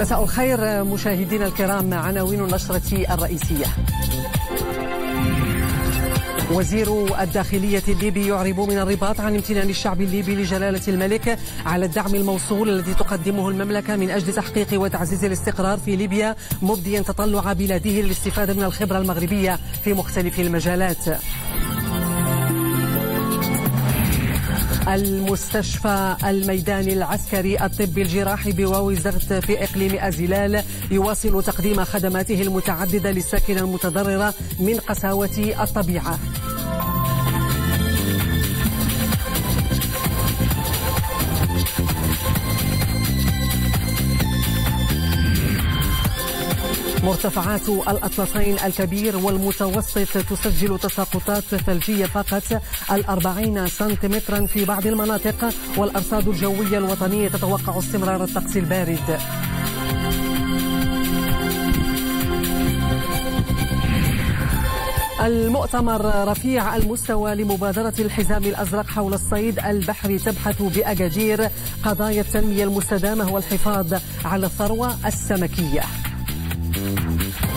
مساء الخير مشاهدينا الكرام عناوين النشرة الرئيسية وزير الداخلية الليبي يعرب من الرباط عن امتنان الشعب الليبي لجلالة الملك على الدعم الموصول الذي تقدمه المملكة من أجل تحقيق وتعزيز الاستقرار في ليبيا مبديا تطلع بلاده للاستفادة من الخبرة المغربية في مختلف المجالات المستشفى الميداني العسكري الطبي الجراحي بواو زغت في إقليم أزلال يواصل تقديم خدماته المتعددة للساكنة المتضررة من قساوة الطبيعة مرتفعات الأطلسين الكبير والمتوسط تسجل تساقطات ثلجية فقط الأربعين سنتيمترا في بعض المناطق والأرصاد الجوية الوطنية تتوقع استمرار الطقس البارد المؤتمر رفيع المستوى لمبادرة الحزام الأزرق حول الصيد البحري تبحث بأجادير قضايا التنمية المستدامة والحفاظ على الثروة السمكية Gracias.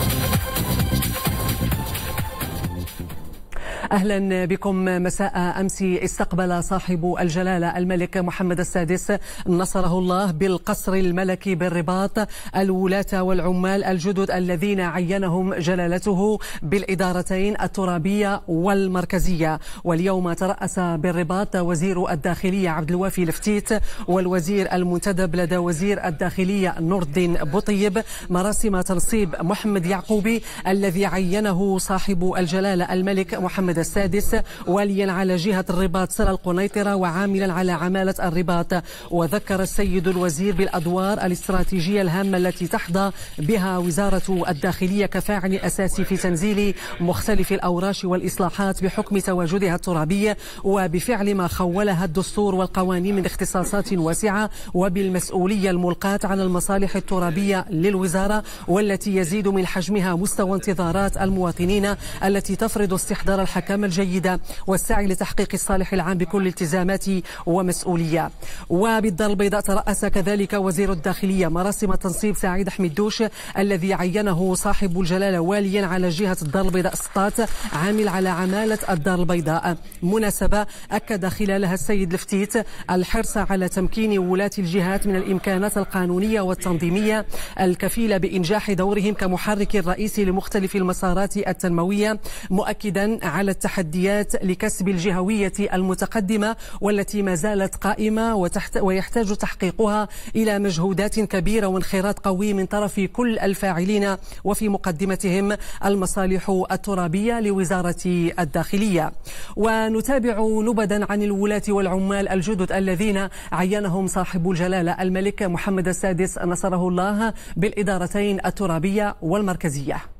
أهلا بكم مساء أمس استقبل صاحب الجلالة الملك محمد السادس نصره الله بالقصر الملكي بالرباط الولاة والعمال الجدد الذين عينهم جلالته بالإدارتين الترابية والمركزية واليوم ترأس بالرباط وزير الداخلية عبد الوافي الفتيت والوزير المنتدب لدى وزير الداخلية نور الدين بطيب مراسم تنصيب محمد يعقوبي الذي عينه صاحب الجلالة الملك محمد المنفذ السادس واليا على جهة الرباط سرى القنيطرة وعاملا على عمالة الرباط وذكر السيد الوزير بالأدوار الاستراتيجية الهامة التي تحظى بها وزارة الداخلية كفاعل أساسي في تنزيل مختلف الأوراش والإصلاحات بحكم تواجدها الترابي وبفعل ما خولها الدستور والقوانين من اختصاصات واسعة وبالمسؤولية الملقاة على المصالح الترابية للوزارة والتي يزيد من حجمها مستوى انتظارات المواطنين التي تفرض استحضار الحكومة الحكامة الجيدة والسعي لتحقيق الصالح العام بكل التزامات ومسؤولية وبالدار البيضاء ترأس كذلك وزير الداخلية مراسم تنصيب سعيد دوش الذي عينه صاحب الجلالة واليا على جهة الدار البيضاء سطات عامل على عمالة الدار البيضاء مناسبة أكد خلالها السيد لفتيت الحرص على تمكين ولاة الجهات من الإمكانات القانونية والتنظيمية الكفيلة بإنجاح دورهم كمحرك رئيسي لمختلف المسارات التنموية مؤكدا على التحديات لكسب الجهوية المتقدمة والتي ما زالت قائمة وتحت ويحتاج تحقيقها إلى مجهودات كبيرة وانخراط قوي من طرف كل الفاعلين وفي مقدمتهم المصالح الترابية لوزارة الداخلية ونتابع نبدا عن الولاة والعمال الجدد الذين عينهم صاحب الجلالة الملك محمد السادس نصره الله بالإدارتين الترابية والمركزية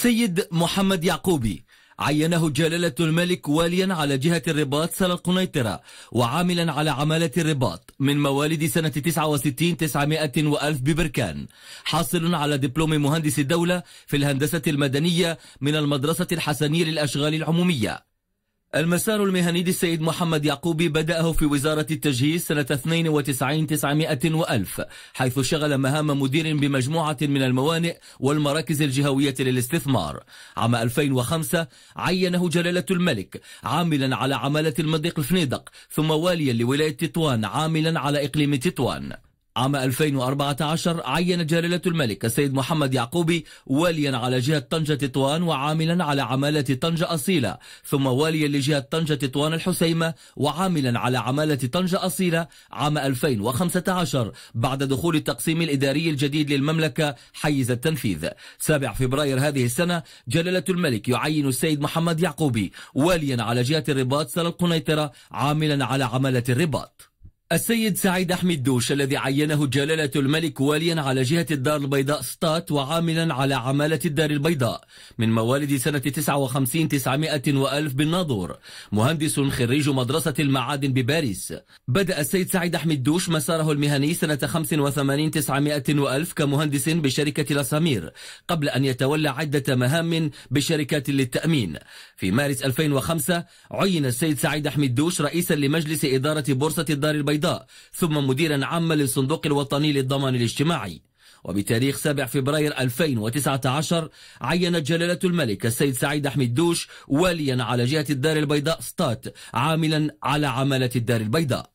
السيد محمد يعقوبي عينه جلالة الملك واليا على جهة الرباط سنة القنيطرة وعاملا على عمالة الرباط من موالد سنة 69 900 وألف ببركان حاصل على دبلوم مهندس الدولة في الهندسة المدنية من المدرسة الحسنية للأشغال العمومية المسار المهني للسيد محمد يعقوبي بدأه في وزارة التجهيز سنة 92 900 وألف حيث شغل مهام مدير بمجموعة من الموانئ والمراكز الجهوية للاستثمار عام 2005 عينه جلالة الملك عاملا على عمالة المضيق الفنيدق ثم واليا لولاية تطوان عاملا على إقليم تطوان عام 2014 عين جلالة الملك السيد محمد يعقوبي واليا على جهة طنجة تطوان وعاملا على عمالة طنجة أصيلة ثم واليا لجهة طنجة تطوان الحسيمة وعاملا على عمالة طنجة أصيلة عام 2015 بعد دخول التقسيم الإداري الجديد للمملكة حيز التنفيذ 7 فبراير هذه السنة جلالة الملك يعين السيد محمد يعقوبي واليا على جهة الرباط سلا القنيطرة عاملا على عمالة الرباط السيد سعيد أحمد دوش الذي عينه جلالة الملك واليا على جهة الدار البيضاء ستات وعاملا على عمالة الدار البيضاء من موالد سنة 59 900 وألف بالناظور مهندس خريج مدرسة المعادن بباريس بدأ السيد سعيد أحمد دوش مساره المهني سنة 85 900 وألف كمهندس بشركة لاسامير قبل أن يتولى عدة مهام بشركات للتأمين في مارس 2005 عين السيد سعيد أحمد دوش رئيسا لمجلس إدارة بورصة الدار البيضاء ثم مديرا عاما للصندوق الوطني للضمان الاجتماعي وبتاريخ 7 فبراير 2019 عينت جلالة الملك السيد سعيد أحمد دوش واليا على جهة الدار البيضاء ستات عاملا على عمالة الدار البيضاء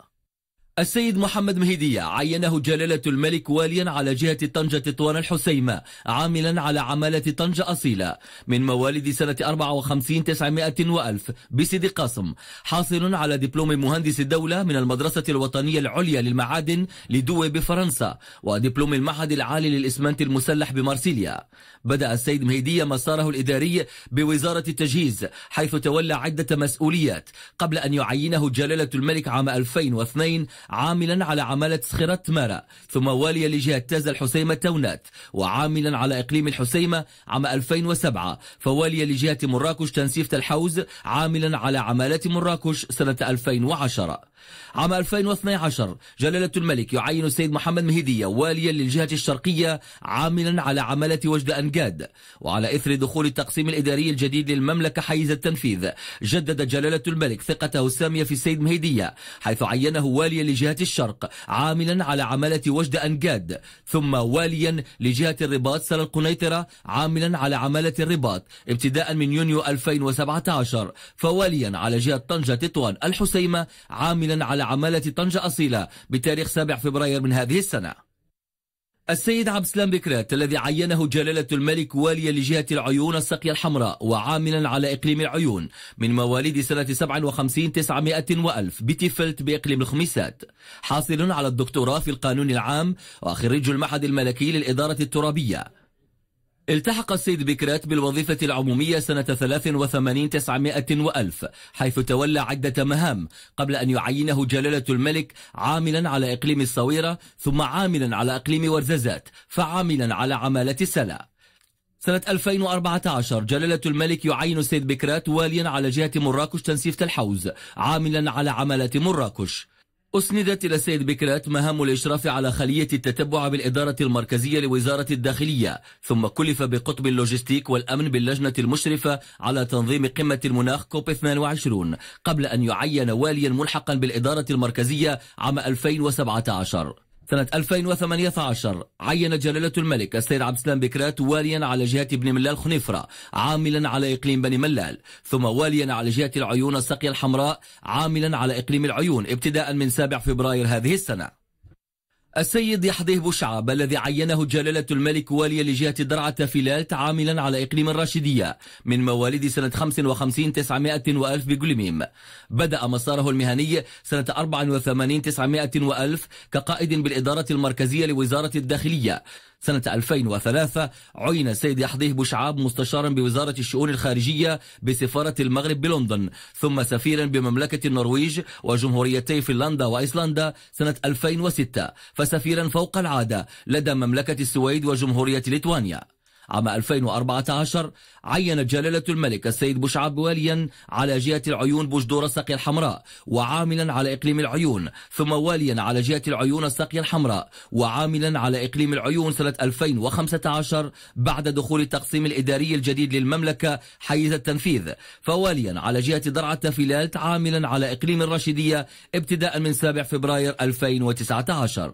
السيد محمد مهدية عينه جلالة الملك واليا على جهة طنجة تطوان الحسيمة عاملا على عمالة طنجة أصيلة من موالد سنة 54 900 وألف بسيد قاسم حاصل على دبلوم مهندس الدولة من المدرسة الوطنية العليا للمعادن لدوي بفرنسا ودبلوم المعهد العالي للإسمنت المسلح بمارسيليا بدأ السيد مهدية مساره الإداري بوزارة التجهيز حيث تولى عدة مسؤوليات قبل أن يعينه جلالة الملك عام 2002 عاملا على عمالة صخرة مارا ثم واليا لجهة تازة الحسيمة تونات وعاملا على إقليم الحسيمة عام 2007 فواليا لجهة مراكش تنسيف الحوز عاملا على عمالة مراكش سنة 2010 عام 2012 جلالة الملك يعين السيد محمد مهدية واليا للجهة الشرقية عاملا على عمالة وجد أنجاد وعلى إثر دخول التقسيم الإداري الجديد للمملكة حيز التنفيذ جدد جلالة الملك ثقته السامية في السيد مهدية حيث عينه واليا لجهة الشرق عاملا على عمالة وجد أنجاد ثم واليا لجهة الرباط سلا القنيطرة عاملا على عمالة الرباط ابتداء من يونيو 2017 فواليا على جهة طنجة تطوان الحسيمة عاملا على عمالة طنجة أصيلة بتاريخ 7 فبراير من هذه السنة السيد عبد السلام بكرات الذي عينه جلالة الملك واليا لجهة العيون السقية الحمراء وعاملا على إقليم العيون من مواليد سنة 57 900 وألف بتيفلت بإقليم الخميسات حاصل على الدكتوراه في القانون العام وخريج المعهد الملكي للإدارة الترابية التحق السيد بكرات بالوظيفة العمومية سنة 83 900 وألف حيث تولى عدة مهام قبل أن يعينه جلالة الملك عاملا على إقليم الصويرة ثم عاملا على إقليم ورزازات فعاملا على عمالة السلا سنة 2014 جلالة الملك يعين السيد بكرات واليا على جهة مراكش تنسيفة الحوز عاملا على عمالة مراكش أسندت إلى السيد بكرات مهام الإشراف على خلية التتبع بالإدارة المركزية لوزارة الداخلية ثم كلف بقطب اللوجستيك والأمن باللجنة المشرفة على تنظيم قمة المناخ كوب 22 قبل أن يعين واليا ملحقا بالإدارة المركزية عام 2017 سنة 2018 عين جلالة الملك السيد عبد السلام بكرات واليا على جهة ابن ملال خنيفرة عاملا على إقليم بني ملال ثم واليا على جهة العيون السقية الحمراء عاملا على إقليم العيون ابتداء من 7 فبراير هذه السنة السيد يحضيه بوشعب الذي عينه جلالة الملك واليا لجهة درعة فيلالت عاملا على إقليم الراشدية من مواليد سنة 55 900 وألف بجلميم بدأ مساره المهني سنة 84 900 وألف كقائد بالإدارة المركزية لوزارة الداخلية سنة 2003 عين سيد يحضيه بوشعاب مستشارا بوزارة الشؤون الخارجية بسفارة المغرب بلندن ثم سفيرا بمملكة النرويج وجمهوريتي فنلندا وأيسلندا سنة 2006 فسفيرا فوق العادة لدى مملكة السويد وجمهورية ليتوانيا عام 2014 عينت جلالة الملك السيد بوشعب واليا على جهة العيون بوجدور الساقية الحمراء وعاملا على إقليم العيون ثم واليا على جهة العيون الساقية الحمراء وعاملا على إقليم العيون سنة 2015 بعد دخول التقسيم الإداري الجديد للمملكة حيز التنفيذ فواليا على جهة درعة تفيلات عاملا على إقليم الرشيدية ابتداء من 7 فبراير 2019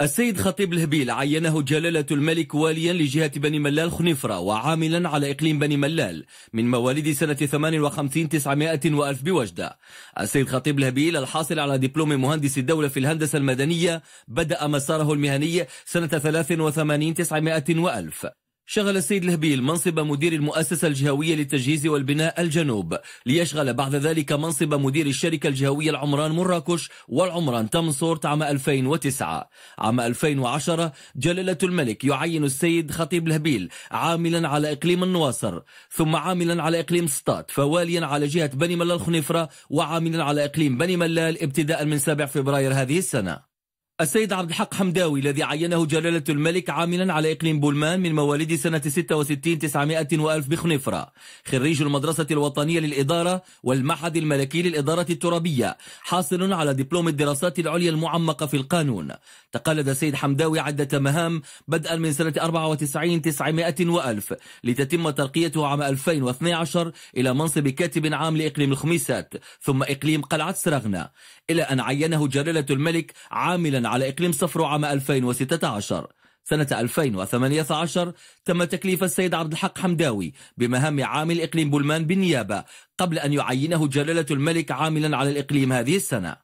السيد خطيب الهبيل عينه جلالة الملك واليا لجهة بني ملال خنفرة وعاملا على إقليم بني ملال من مواليد سنة 58 900 وألف بوجدة السيد خطيب الهبيل الحاصل على دبلوم مهندس الدولة في الهندسة المدنية بدأ مساره المهني سنة 83 900 وألف شغل السيد الهبيل منصب مدير المؤسسة الجهوية للتجهيز والبناء الجنوب ليشغل بعد ذلك منصب مدير الشركة الجهوية العمران مراكش والعمران تمصورت عام 2009 عام 2010 جلالة الملك يعين السيد خطيب الهبيل عاملا على إقليم النواصر ثم عاملا على إقليم سطات فواليا على جهة بني ملال خنفرة وعاملا على إقليم بني ملال ابتداء من 7 فبراير هذه السنة السيد عبد الحق حمداوي الذي عينه جلالة الملك عاملا على إقليم بولمان من مواليد سنة 66 900 وألف بخنفرة خريج المدرسة الوطنية للإدارة والمعهد الملكي للإدارة الترابية حاصل على دبلوم الدراسات العليا المعمقة في القانون تقلد السيد حمداوي عدة مهام بدءا من سنة 94 900 وألف لتتم ترقيته عام 2012 إلى منصب كاتب عام لإقليم الخميسات ثم إقليم قلعة سرغنة إلى أن عينه جلالة الملك عاملا على إقليم صفرو عام 2016 سنة 2018 تم تكليف السيد عبد الحق حمداوي بمهام عامل إقليم بلمان بالنيابة قبل أن يعينه جلالة الملك عاملا على الإقليم هذه السنة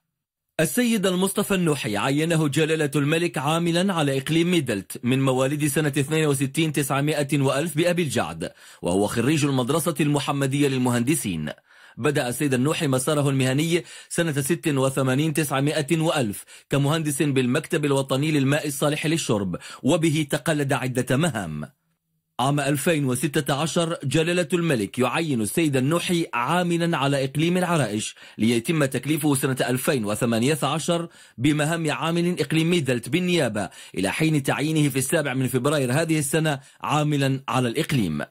السيد المصطفى النوحي عينه جلالة الملك عاملا على إقليم ميدلت من مواليد سنة 62 900 وألف بأبي الجعد وهو خريج المدرسة المحمدية للمهندسين بدأ السيد النوحي مساره المهني سنة 86 900 وألف كمهندس بالمكتب الوطني للماء الصالح للشرب وبه تقلد عدة مهام عام 2016 جلالة الملك يعين السيد النوحي عاملا على إقليم العرائش ليتم تكليفه سنة 2018 بمهام عامل إقليمي دلت بالنيابة إلى حين تعيينه في السابع من فبراير هذه السنة عاملا على الإقليم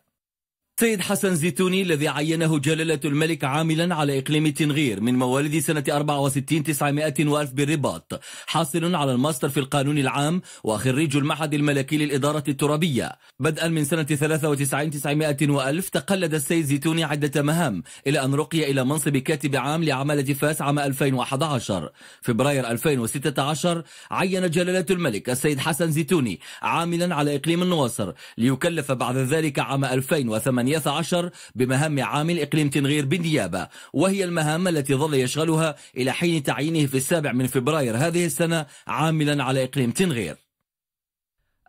سيد حسن زيتوني الذي عينه جلالة الملك عاملا على إقليم تنغير من مواليد سنة 64 900 وألف بالرباط حاصل على الماستر في القانون العام وخريج المعهد الملكي للإدارة الترابية بدءا من سنة 93 900 وألف تقلد السيد زيتوني عدة مهام إلى أن رقي إلى منصب كاتب عام لعمالة فاس عام 2011 فبراير 2016 عين جلالة الملك السيد حسن زيتوني عاملا على إقليم النواصر ليكلف بعد ذلك عام 2008 عشر بمهام عامل إقليم تنغير بالنيابة وهي المهام التي ظل يشغلها إلى حين تعيينه في السابع من فبراير هذه السنة عاملا على إقليم تنغير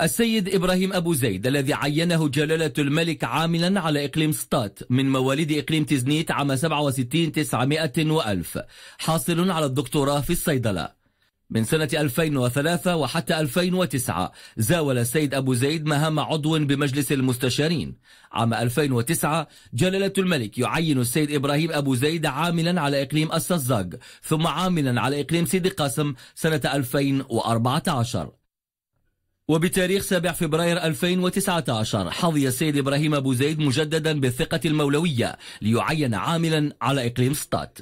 السيد إبراهيم أبو زيد الذي عينه جلالة الملك عاملا على إقليم ستات من مواليد إقليم تزنيت عام 67 900 وألف حاصل على الدكتوراه في الصيدلة من سنة 2003 وحتى 2009 زاول السيد أبو زيد مهام عضو بمجلس المستشارين عام 2009 جلالة الملك يعين السيد إبراهيم أبو زيد عاملا على إقليم السزاق ثم عاملا على إقليم سيدي قاسم سنة 2014 وبتاريخ 7 فبراير 2019 حظي السيد إبراهيم أبو زيد مجددا بالثقة المولوية ليعين عاملا على إقليم ستات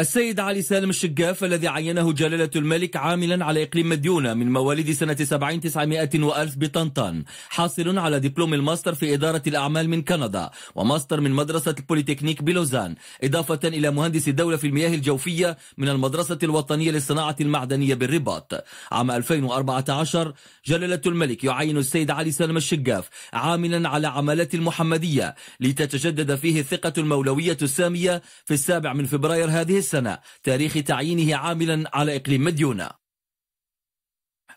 السيد علي سالم الشقاف الذي عينه جلالة الملك عاملا على إقليم مديونة من مواليد سنة 70 900 وألف بطنطان حاصل على دبلوم الماستر في إدارة الأعمال من كندا وماستر من مدرسة البوليتكنيك بلوزان إضافة إلى مهندس الدولة في المياه الجوفية من المدرسة الوطنية للصناعة المعدنية بالرباط عام 2014 جلالة الملك يعين السيد علي سالم الشقاف عاملا على عملات المحمدية لتتجدد فيه الثقة المولوية السامية في السابع من فبراير هذه السنة السنة تاريخ تعيينه عاملا على إقليم مديونة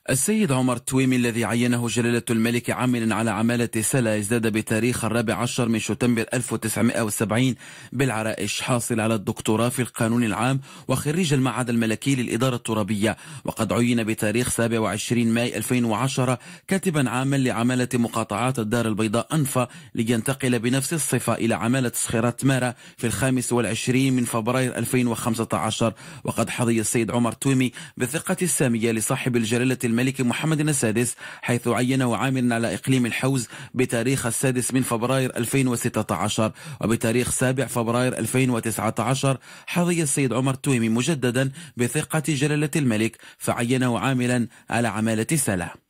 السيد عمر التويمي الذي عينه جلالة الملك عاملا على عمالة سلا ازداد بتاريخ الرابع عشر من شتنبر 1970 بالعرائش حاصل على الدكتوراه في القانون العام وخريج المعهد الملكي للإدارة الترابية وقد عين بتاريخ 27 ماي 2010 كاتبا عاما لعمالة مقاطعات الدار البيضاء أنفا لينتقل بنفس الصفة إلى عمالة صخيرات مارا في الخامس والعشرين من فبراير 2015 وقد حظي السيد عمر تويمي بالثقة السامية لصاحب الجلالة الملك محمد السادس حيث عينه عاملا على إقليم الحوز بتاريخ السادس من فبراير 2016 وبتاريخ 7 فبراير 2019 حظي السيد عمر تويمي مجددا بثقة جلالة الملك فعينه عاملا على عمالة سلام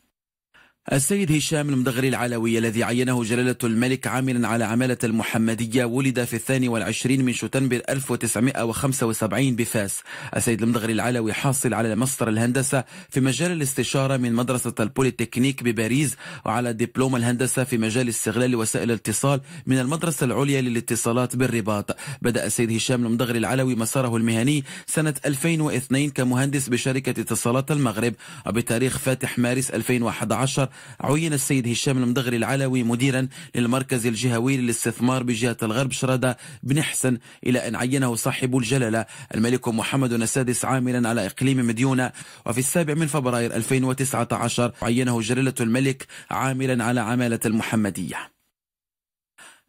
السيد هشام المدغري العلوي الذي عينه جلالة الملك عاملا على عمالة المحمدية ولد في الثاني والعشرين من شتنبر 1975 بفاس السيد المدغري العلوي حاصل على ماستر الهندسة في مجال الاستشارة من مدرسة البوليتكنيك بباريس وعلى دبلوم الهندسة في مجال استغلال وسائل الاتصال من المدرسة العليا للاتصالات بالرباط بدأ السيد هشام المدغري العلوي مساره المهني سنة 2002 كمهندس بشركة اتصالات المغرب وبتاريخ فاتح مارس 2011 عين السيد هشام المدغري العلوي مديرا للمركز الجهوي للاستثمار بجهة الغرب شرادة بن حسن إلى أن عينه صاحب الجلالة الملك محمد السادس عاملا على إقليم مديونة وفي السابع من فبراير 2019 عينه جلالة الملك عاملا على عمالة المحمدية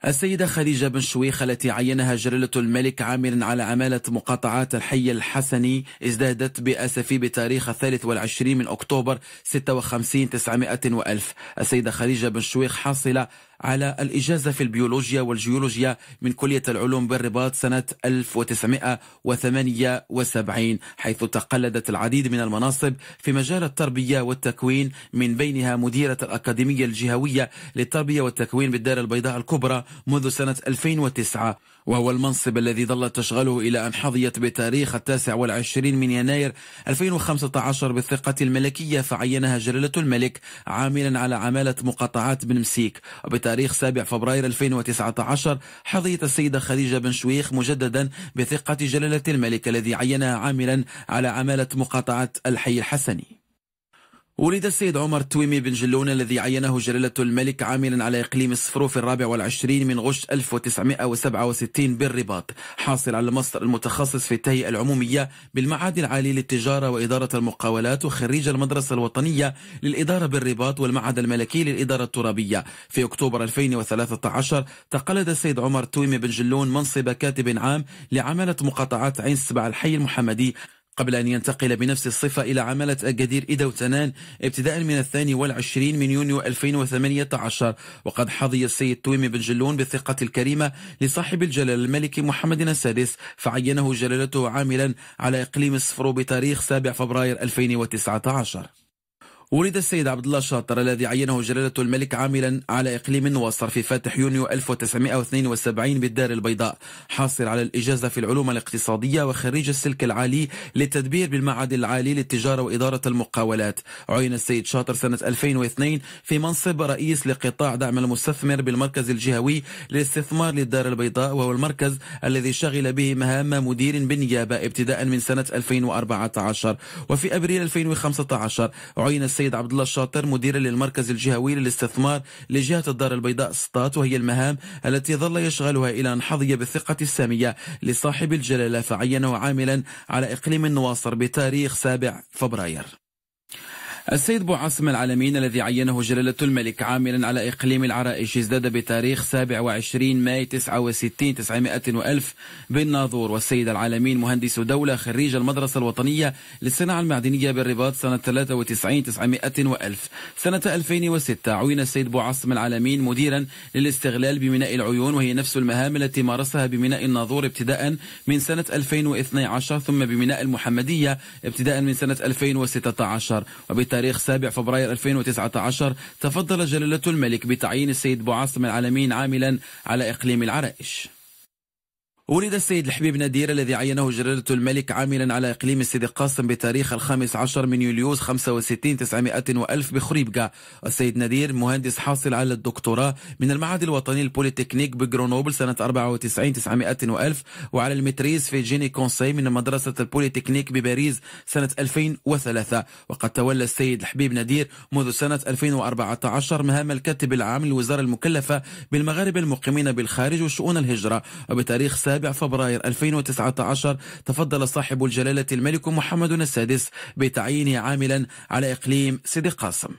السيدة خديجة بن شويخة التي عينها جلالة الملك عاملا على عمالة مقاطعات الحي الحسني ازدادت بأسفي بتاريخ الثالث والعشرين من أكتوبر ستة وخمسين تسعمائة وألف السيدة خديجة بن شويخ حاصلة على الإجازة في البيولوجيا والجيولوجيا من كلية العلوم بالرباط سنة 1978 حيث تقلدت العديد من المناصب في مجال التربية والتكوين من بينها مديرة الأكاديمية الجهوية للتربية والتكوين بالدار البيضاء الكبرى منذ سنة 2009 وهو المنصب الذي ظلت تشغله إلى أن حظيت بتاريخ التاسع والعشرين من يناير 2015 بالثقة الملكية فعينها جلالة الملك عاملا على عمالة مقاطعات بن مسيك وبتاريخ 7 فبراير 2019 حظيت السيدة خديجة بن شويخ مجددا بثقة جلالة الملك الذي عينها عاملا على عمالة مقاطعة الحي الحسني ولد السيد عمر التويمي بن جلون الذي عينه جلالة الملك عاملا على إقليم الصفروف الرابع والعشرين من غش 1967 بالرباط حاصل على المصدر المتخصص في التهيئة العمومية بالمعهد العالي للتجارة وإدارة المقاولات وخريج المدرسة الوطنية للإدارة بالرباط والمعهد الملكي للإدارة الترابية في أكتوبر 2013 تقلد السيد عمر التويمي بن جلون منصب كاتب عام لعمالة مقاطعات عين السبع الحي المحمدي قبل أن ينتقل بنفس الصفة إلى عمالة أكادير إيدا وتنان ابتداء من الثاني والعشرين من يونيو 2018 وقد حظي السيد تويمي بن جلون بالثقة الكريمة لصاحب الجلالة الملك محمد السادس فعينه جلالته عاملا على إقليم الصفرو بتاريخ 7 فبراير 2019 ولد السيد عبد الله شاطر الذي عينه جلالة الملك عاملا على إقليم النواصر في فاتح يونيو 1972 بالدار البيضاء حاصل على الإجازة في العلوم الاقتصادية وخريج السلك العالي للتدبير بالمعهد العالي للتجارة وإدارة المقاولات عين السيد شاطر سنة 2002 في منصب رئيس لقطاع دعم المستثمر بالمركز الجهوي للاستثمار للدار البيضاء وهو المركز الذي شغل به مهام مدير بالنيابة ابتداء من سنة 2014 وفي أبريل 2015 عين السيد السيد عبد الله الشاطر مديرا للمركز الجهوي للاستثمار لجهة الدار البيضاء سطات وهي المهام التي ظل يشغلها إلى أن حظي بالثقة السامية لصاحب الجلالة فعينه عاملا على إقليم النواصر بتاريخ 7 فبراير السيد بوعاصم العالمين الذي عينه جلالة الملك عاملا على إقليم العرائش ازداد بتاريخ 27 ماي 69 900 وألف بالناظور والسيد العالمين مهندس دولة خريج المدرسة الوطنية للصناعة المعدنية بالرباط سنة 93 900 وألف سنة 2006 عين السيد بوعاصم العالمين مديرا للاستغلال بميناء العيون وهي نفس المهام التي مارسها بميناء الناظور ابتداء من سنة 2012 ثم بميناء المحمدية ابتداء من سنة 2016 وبالتالي بتاريخ 7 فبراير 2019 تفضل جلالة الملك بتعيين السيد بوعاصم العالمين عاملا على إقليم العرائش ولد السيد الحبيب نادير الذي عينه جلالة الملك عاملا على إقليم السيد قاسم بتاريخ الخامس عشر من يوليوز 65 900 وألف بخريبكا السيد نادير مهندس حاصل على الدكتوراه من المعهد الوطني البوليتكنيك بجرونوبل سنة 94 900 وألف وعلى المتريز في جيني كونسي من مدرسة البوليتكنيك بباريس سنة 2003 وقد تولى السيد الحبيب نادير منذ سنة 2014 مهام الكاتب العام للوزارة المكلفة بالمغاربة المقيمين بالخارج وشؤون الهجرة وبتاريخ السابع فبراير 2019 تفضل صاحب الجلالة الملك محمد السادس بتعيينه عاملا على إقليم سيدي قاسم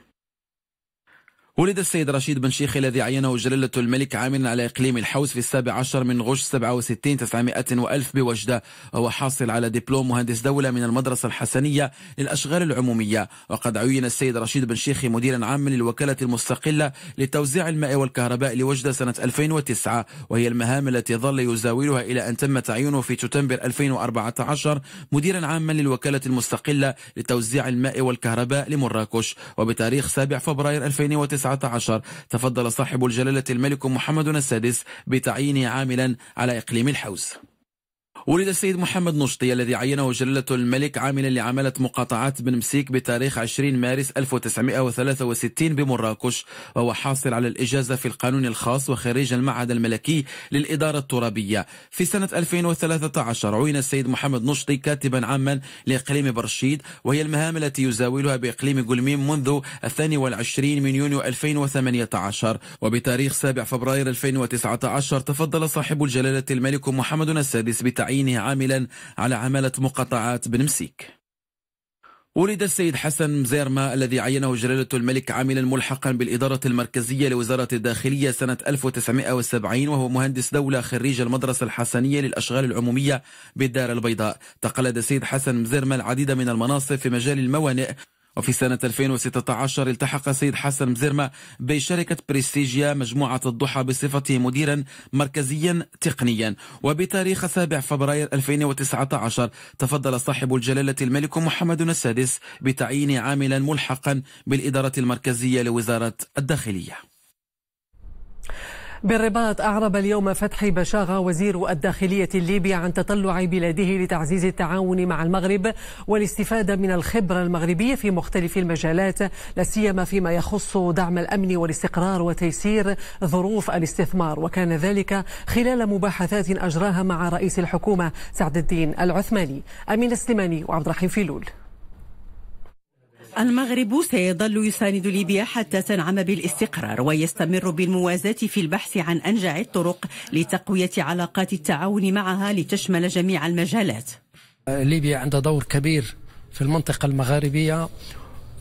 ولد السيد رشيد بن شيخ الذي عينه جلالة الملك عاملا على إقليم الحوز في السابع عشر من غش 67 900 وألف بوجدة وهو حاصل على دبلوم مهندس دولة من المدرسة الحسنية للأشغال العمومية وقد عين السيد رشيد بن شيخ مديرا عاما للوكالة المستقلة لتوزيع الماء والكهرباء لوجدة سنة 2009 وهي المهام التي ظل يزاولها إلى أن تم تعيينه في تتمبر 2014 مديرا عاما للوكالة المستقلة لتوزيع الماء والكهرباء لمراكش وبتاريخ 7 فبراير 2009 عشر تفضل صاحب الجلالة الملك محمد السادس بتعيينه عاملا على إقليم الحوز ولد السيد محمد نشطي الذي عينه جلالة الملك عاملا لعمالة مقاطعات بن مسيك بتاريخ 20 مارس 1963 بمراكش وهو حاصل على الإجازة في القانون الخاص وخريج المعهد الملكي للإدارة الترابية في سنة 2013 عين السيد محمد نشطي كاتبا عاما لإقليم برشيد وهي المهام التي يزاولها بإقليم قلميم منذ 22 من يونيو 2018 وبتاريخ 7 فبراير 2019 تفضل صاحب الجلالة الملك محمد السادس بتعيين بعينه عاملا على عمالة مقاطعات بنمسيك ولد السيد حسن مزيرما الذي عينه جلالة الملك عاملا ملحقا بالإدارة المركزية لوزارة الداخلية سنة 1970 وهو مهندس دولة خريج المدرسة الحسنية للأشغال العمومية بالدار البيضاء تقلد السيد حسن مزيرما العديد من المناصب في مجال الموانئ وفي سنة 2016 التحق سيد حسن مزرمة بشركة بريستيجيا مجموعة الضحى بصفته مديرا مركزيا تقنيا وبتاريخ 7 فبراير 2019 تفضل صاحب الجلالة الملك محمد السادس بتعيين عاملا ملحقا بالإدارة المركزية لوزارة الداخلية بالرباط أعرب اليوم فتحي بشاغة وزير الداخلية الليبي عن تطلع بلاده لتعزيز التعاون مع المغرب والاستفادة من الخبرة المغربية في مختلف المجالات لا سيما فيما يخص دعم الأمن والاستقرار وتيسير ظروف الاستثمار وكان ذلك خلال مباحثات أجراها مع رئيس الحكومة سعد الدين العثماني أمين السليماني وعبد الرحيم فيلول المغرب سيظل يساند ليبيا حتى تنعم بالاستقرار ويستمر بالموازاة في البحث عن أنجع الطرق لتقوية علاقات التعاون معها لتشمل جميع المجالات ليبيا عندها دور كبير في المنطقة المغاربية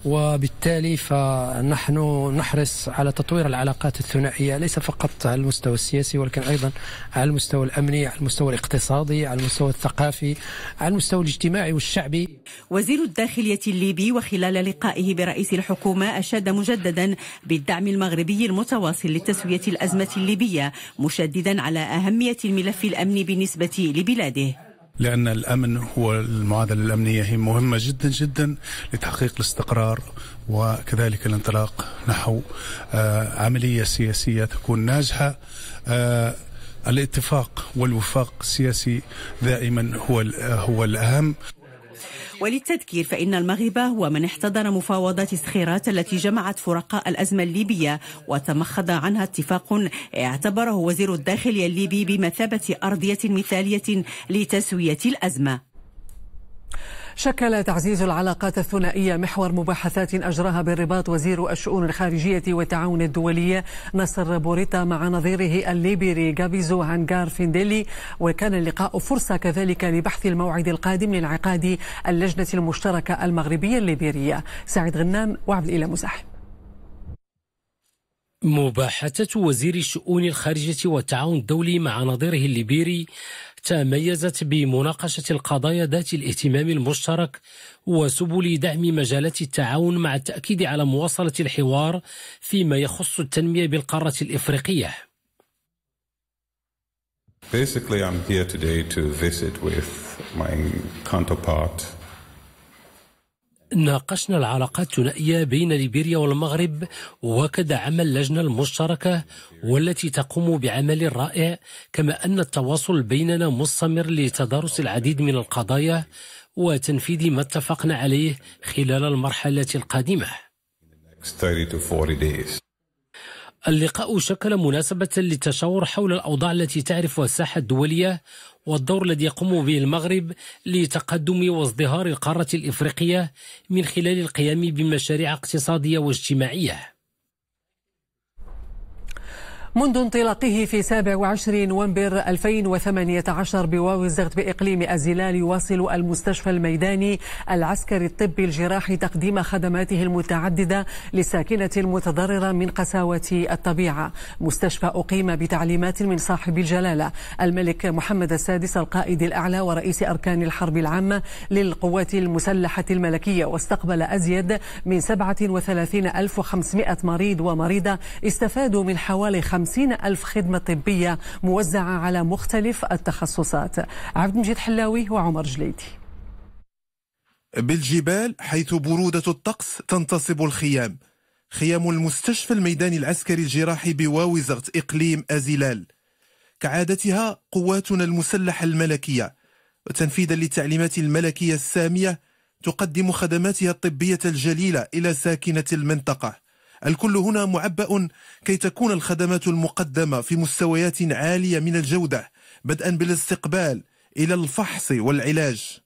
وبالتالي فنحن نحرص على تطوير العلاقات الثنائيه ليس فقط على المستوى السياسي ولكن ايضا على المستوى الامني على المستوى الاقتصادي على المستوى الثقافي على المستوى الاجتماعي والشعبي وزير الداخليه الليبي وخلال لقائه برئيس الحكومه اشاد مجددا بالدعم المغربي المتواصل لتسويه الازمه الليبيه مشددا على اهميه الملف الامني بالنسبه لبلاده لأن الأمن هو المعادلة الأمنية هي مهمة جدا جدا لتحقيق الاستقرار وكذلك الانطلاق نحو آه، عملية سياسية تكون ناجحة آه، الاتفاق والوفاق السياسي دائما هو هو الأهم وللتذكير فإن المغرب هو من احتضن مفاوضات استخيرات التي جمعت فرقاء الأزمة الليبية وتمخض عنها اتفاق اعتبره وزير الداخلية الليبي بمثابة أرضية مثالية لتسوية الأزمة شكل تعزيز العلاقات الثنائية محور مباحثات أجراها بالرباط وزير الشؤون الخارجية والتعاون الدولي نصر بوريتا مع نظيره الليبري جابيزو هانغار فينديلي وكان اللقاء فرصة كذلك لبحث الموعد القادم لانعقاد اللجنة المشتركة المغربية الليبرية سعيد غنام وعبد الإله مزاحم مباحثة وزير الشؤون الخارجية والتعاون الدولي مع نظيره الليبيري تميزت بمناقشة القضايا ذات الاهتمام المشترك وسبل دعم مجالات التعاون مع التأكيد على مواصلة الحوار فيما يخص التنمية بالقارة الإفريقية. Basically, I'm here today to visit with my counterpart ناقشنا العلاقات الثنائية بين ليبيريا والمغرب وكذا عمل اللجنة المشتركة والتي تقوم بعمل رائع كما أن التواصل بيننا مستمر لتدارس العديد من القضايا وتنفيذ ما اتفقنا عليه خلال المرحلة القادمة. اللقاء شكل مناسبة للتشاور حول الأوضاع التي تعرفها الساحة الدولية والدور الذي يقوم به المغرب لتقدم وازدهار القارة الإفريقية من خلال القيام بمشاريع اقتصادية واجتماعية منذ انطلاقه في 27 نوفمبر 2018 بواو الزغت بإقليم الزلال يواصل المستشفى الميداني العسكري الطبي الجراحي تقديم خدماته المتعددة للساكنة المتضررة من قساوة الطبيعة مستشفى أقيم بتعليمات من صاحب الجلالة الملك محمد السادس القائد الأعلى ورئيس أركان الحرب العامة للقوات المسلحة الملكية واستقبل أزيد من 37500 مريض ومريضة استفادوا من حوالي خمسين ألف خدمة طبية موزعة على مختلف التخصصات عبد المجيد حلاوي وعمر جليدي بالجبال حيث برودة الطقس تنتصب الخيام خيام المستشفى الميداني العسكري الجراحي بواوزغت إقليم أزلال كعادتها قواتنا المسلحة الملكية وتنفيذا للتعليمات الملكية السامية تقدم خدماتها الطبية الجليلة إلى ساكنة المنطقة الكل هنا معبأ كي تكون الخدمات المقدمة في مستويات عالية من الجودة بدءا بالاستقبال إلى الفحص والعلاج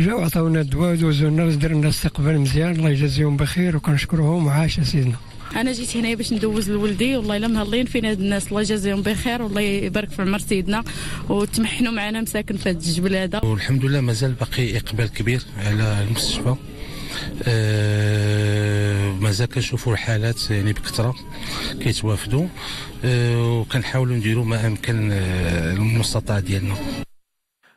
جاو عطاونا الدواء ودوزونا درنا استقبال مزيان الله يجازيهم بخير وكنشكرهم وعاش سيدنا انا جيت هنايا باش ندوز لولدي والله الا مهلين فينا هاد الناس الله يجازيهم بخير والله يبارك في عمر سيدنا وتمحنوا معنا مساكن في هاد الجبل هذا والحمد لله مازال باقي اقبال كبير على المستشفى آه، مازال كنشوفوا الحالات يعني بكثره كيتوافدوا آه، وكنحاولوا نديروا ما امكن آه، المستطاع ديالنا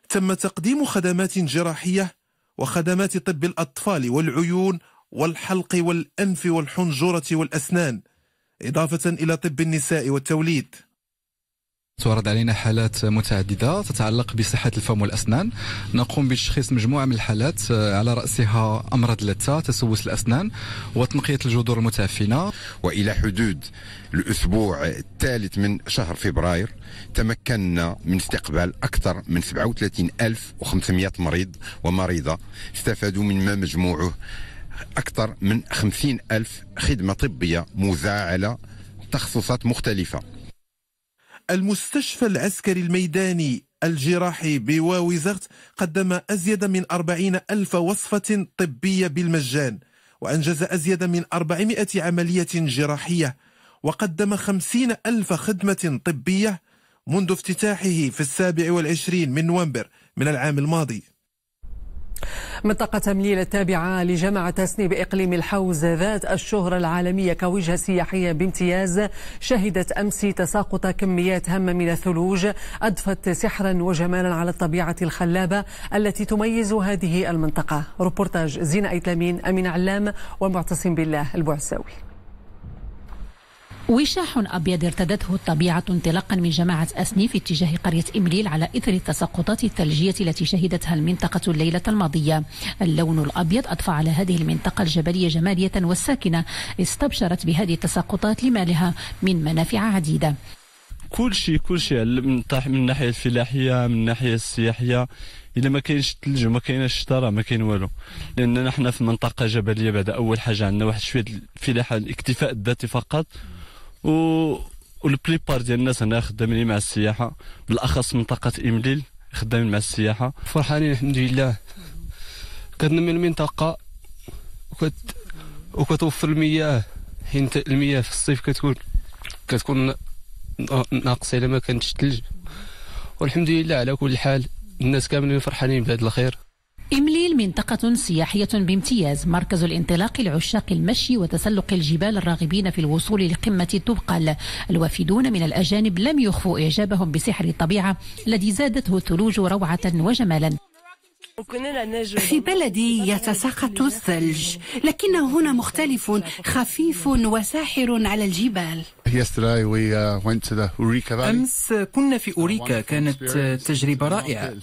تم تقديم خدمات جراحيه وخدمات طب الاطفال والعيون والحلق والانف والحنجره والاسنان اضافه الى طب النساء والتوليد تعرض علينا حالات متعددة تتعلق بصحة الفم والأسنان نقوم بتشخيص مجموعة من الحالات آه، على رأسها أمراض اللثة تسوس الأسنان وتنقية الجذور المتعفنة وإلى حدود الأسبوع الثالث من شهر فبراير تمكنا من استقبال أكثر من 37500 مريض ومريضة استفادوا من ما مجموعه أكثر من 50000 خدمة طبية مزاعلة تخصصات مختلفة المستشفى العسكري الميداني الجراحي بواوزرت قدم أزيد من أربعين ألف وصفة طبية بالمجان وأنجز أزيد من أربعمائة عملية جراحية وقدم خمسين ألف خدمة طبية منذ افتتاحه في السابع والعشرين من نوفمبر من العام الماضي منطقة تمليل التابعة لجامعة تسني بإقليم الحوز ذات الشهرة العالمية كوجهة سياحية بامتياز شهدت أمس تساقط كميات هامة من الثلوج أضفت سحرا وجمالا على الطبيعة الخلابة التي تميز هذه المنطقة ريبورتاج زين أيتلامين أمين علام ومعتصم بالله البعساوي وشاح أبيض ارتدته الطبيعة انطلاقا من جماعة أسني في اتجاه قرية إمليل على إثر التساقطات الثلجية التي شهدتها المنطقة الليلة الماضية اللون الأبيض أضفى على هذه المنطقة الجبلية جمالية والساكنة استبشرت بهذه التساقطات لما لها من منافع عديدة كل شيء كل شيء من الناحيه الفلاحيه من الناحيه السياحيه إذا ما كاينش الثلج وما كاينش الشتاء ما كاين والو لاننا حنا في منطقه جبليه بعد اول حاجه عندنا واحد شويه الفلاحه الاكتفاء الذاتي فقط و والبليبار ديال الناس هنا خدامين مع السياحه بالاخص منطقه امليل خدامين مع السياحه فرحانين الحمد لله كنمي المنطقه وكت وكتوفر المياه حيت المياه في الصيف كتكون كتكون ناقصه الا ما كانتش الثلج والحمد لله على كل حال الناس كاملين فرحانين بهذا الخير إمليل منطقة سياحية بامتياز مركز الانطلاق لعشاق المشي وتسلق الجبال الراغبين في الوصول لقمة تبقل الوافدون من الأجانب لم يخفوا إعجابهم بسحر الطبيعة الذي زادته الثلوج روعة وجمالا في بلدي يتساقط الثلج لكنه هنا مختلف خفيف وساحر على الجبال uh, أمس كنا في أوريكا كانت تجربة رائعة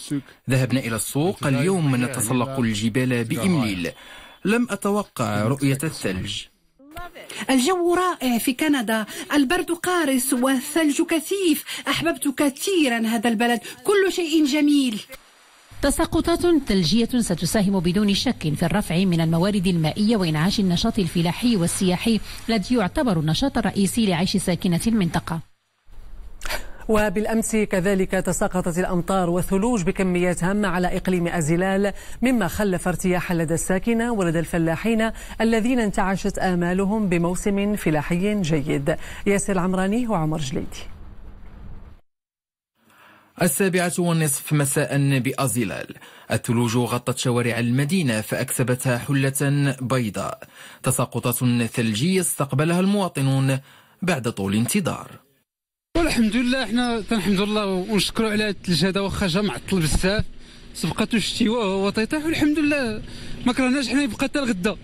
ذهبنا إلى السوق اليوم نتسلق الجبال بإمليل لم أتوقع رؤية الثلج الجو رائع في كندا البرد قارس والثلج كثيف أحببت كثيرا هذا البلد كل شيء جميل تساقطات ثلجية ستساهم بدون شك في الرفع من الموارد المائية وإنعاش النشاط الفلاحي والسياحي الذي يعتبر النشاط الرئيسي لعيش ساكنة المنطقة وبالأمس كذلك تساقطت الأمطار والثلوج بكميات هامة على إقليم أزلال مما خلف ارتياحا لدى الساكنة ولدى الفلاحين الذين انتعشت آمالهم بموسم فلاحي جيد ياسر العمراني وعمر جليدي السابعة والنصف مساء بأزيلال الثلوج غطت شوارع المدينة فأكسبتها حلة بيضاء تساقطات ثلجية استقبلها المواطنون بعد طول انتظار والحمد لله احنا تنحمد الله ونشكروا على الثلج هذا واخا جا معطل بزاف سبقاتو الشتيوة وهو تيطيح والحمد لله ما كرهناش حنا يبقى حتى الغدا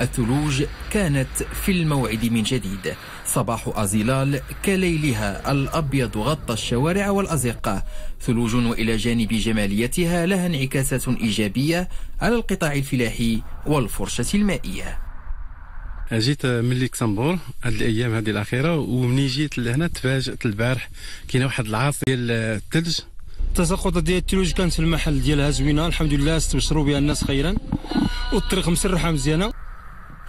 الثلوج كانت في الموعد من جديد صباح أزيلال كليلها الأبيض غطى الشوارع والأزقة ثلوج وإلى جانب جماليتها لها انعكاسات إيجابية على القطاع الفلاحي والفرشة المائية جيت من لوكسمبور هاد الايام هذه الاخيره ومني جيت لهنا تفاجات البارح كاينه واحد العاص ديال الثلج التساقط ديال الثلوج كانت في المحل ديالها زوينه الحمد لله استبشروا بها الناس خيرا والطريق مسرحه مزيانه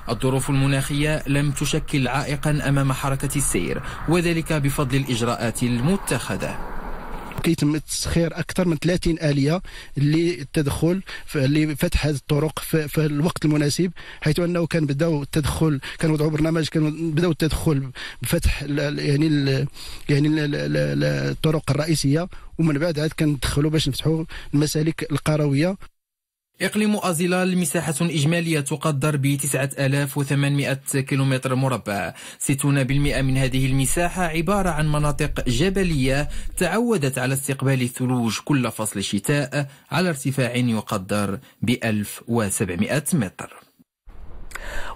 الظروف المناخية لم تشكل عائقا أمام حركة السير وذلك بفضل الإجراءات المتخذة كيتم تسخير اكثر من 30 اليه للتدخل لفتح هذه الطرق في الوقت المناسب حيث انه كان بداو التدخل كان وضعوا برنامج كان بداو التدخل بفتح يعني الـ يعني الـ الطرق الرئيسيه ومن بعد عاد كندخلوا باش نفتحوا المسالك القرويه إقليم أزيلال مساحة إجمالية تقدر ب 9800 كيلومتر مربع 60% من هذه المساحة عبارة عن مناطق جبلية تعودت على استقبال الثلوج كل فصل الشتاء على ارتفاع يقدر ب 1700 متر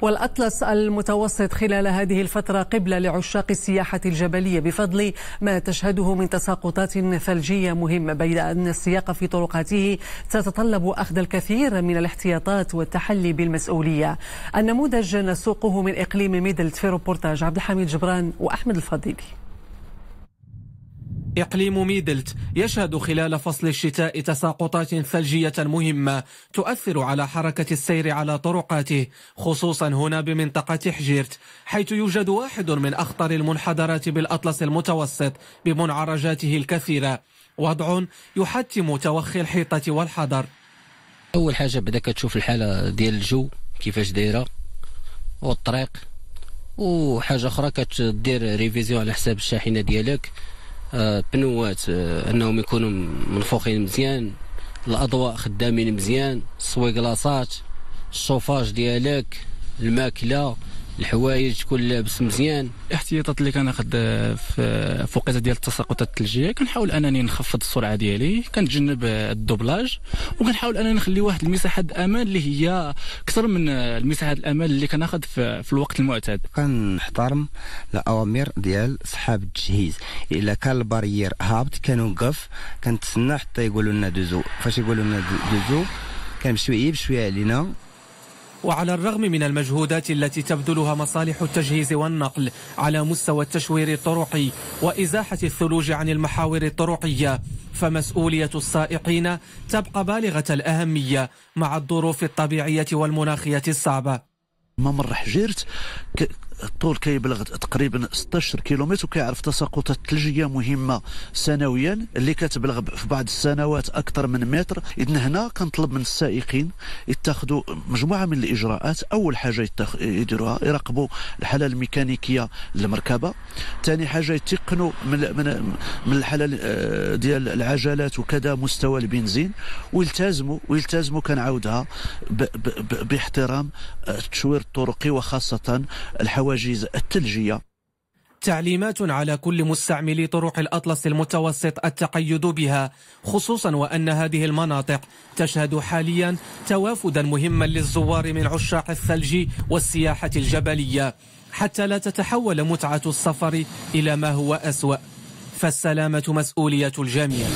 والأطلس المتوسط خلال هذه الفترة قبلة لعشاق السياحة الجبلية بفضل ما تشهده من تساقطات ثلجية مهمة بيد أن السياقة في طرقاته تتطلب أخذ الكثير من الاحتياطات والتحلي بالمسؤولية النموذج نسوقه من إقليم ميدلت في روبورتاج عبد الحميد جبران وأحمد الفضيلي إقليم ميدلت يشهد خلال فصل الشتاء تساقطات ثلجية مهمة تؤثر على حركة السير على طرقاته خصوصا هنا بمنطقة حجيرت حيث يوجد واحد من أخطر المنحدرات بالأطلس المتوسط بمنعرجاته الكثيرة وضع يحتم توخي الحيطة والحذر أول حاجة بدأ كتشوف الحالة ديال الجو كيفاش دايرة والطريق وحاجة أخرى كتدير ريفيزيون على حساب الشاحنة ديالك بنوات آه، انهم يكونوا منفوخين مزيان الاضواء خدامين مزيان السويكلاصات الشوفاج ديالك الماكله الحوايج تكون لابس مزيان الاحتياطات اللي كناخذ آه، في فوقيته ديال التساقطات الثلجيه كنحاول انني نخفض السرعه ديالي كنتجنب آه، الدوبلاج وكنحاول انني نخلي واحد المساحه الامان اللي هي اكثر من آه، المساحه الامان اللي كناخذ في, في الوقت المعتاد كنحترم الاوامر ديال صحاب التجهيز الا كان البارير هابط كنوقف كنتسنى حتى يقولوا لنا دوزو فاش يقولوا لنا دوزو كنمشيو إيه بشويه علينا وعلى الرغم من المجهودات التي تبذلها مصالح التجهيز والنقل على مستوى التشوير الطرقي وإزاحة الثلوج عن المحاور الطرقية فمسؤولية السائقين تبقى بالغة الأهمية مع الظروف الطبيعية والمناخية الصعبة ما مرة حجرت الطول كيبلغ تقريبا 16 كيلومتر وكيعرف تساقطات ثلجيه مهمه سنويا اللي كتبلغ في بعض السنوات اكثر من متر اذا هنا كنطلب من السائقين يتخذوا مجموعه من الاجراءات اول حاجه يتخ... يديروها يراقبوا الحاله الميكانيكيه للمركبه ثاني حاجه يتقنوا من من, من الحاله آه، ديال العجلات وكذا مستوى البنزين ويلتزموا ويلتزموا كنعاودها باحترام التشوير الطرقي وخاصه الحوادث الحواجز الثلجية تعليمات على كل مستعملي طرق الأطلس المتوسط التقيد بها خصوصا وأن هذه المناطق تشهد حاليا توافدا مهما للزوار من عشاق الثلج والسياحة الجبلية حتى لا تتحول متعة السفر إلى ما هو أسوأ فالسلامة مسؤولية الجميع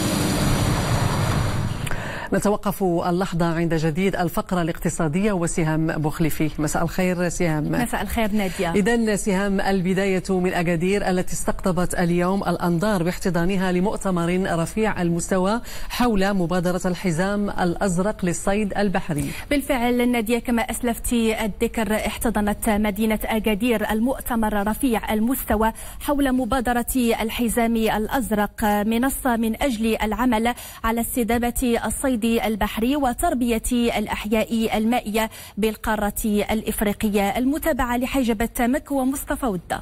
نتوقف اللحظة عند جديد الفقرة الاقتصادية وسهام بوخلفي مساء الخير سهام مساء الخير نادية إذا سهام البداية من أكادير التي استقطبت اليوم الأنظار باحتضانها لمؤتمر رفيع المستوى حول مبادرة الحزام الأزرق للصيد البحري بالفعل نادية كما أسلفت الذكر احتضنت مدينة أكادير المؤتمر رفيع المستوى حول مبادرة الحزام الأزرق منصة من أجل العمل على استدامة الصيد التجديد البحري وتربية الأحياء المائية بالقارة الإفريقية المتابعة لحجب التامك ومصطفى وده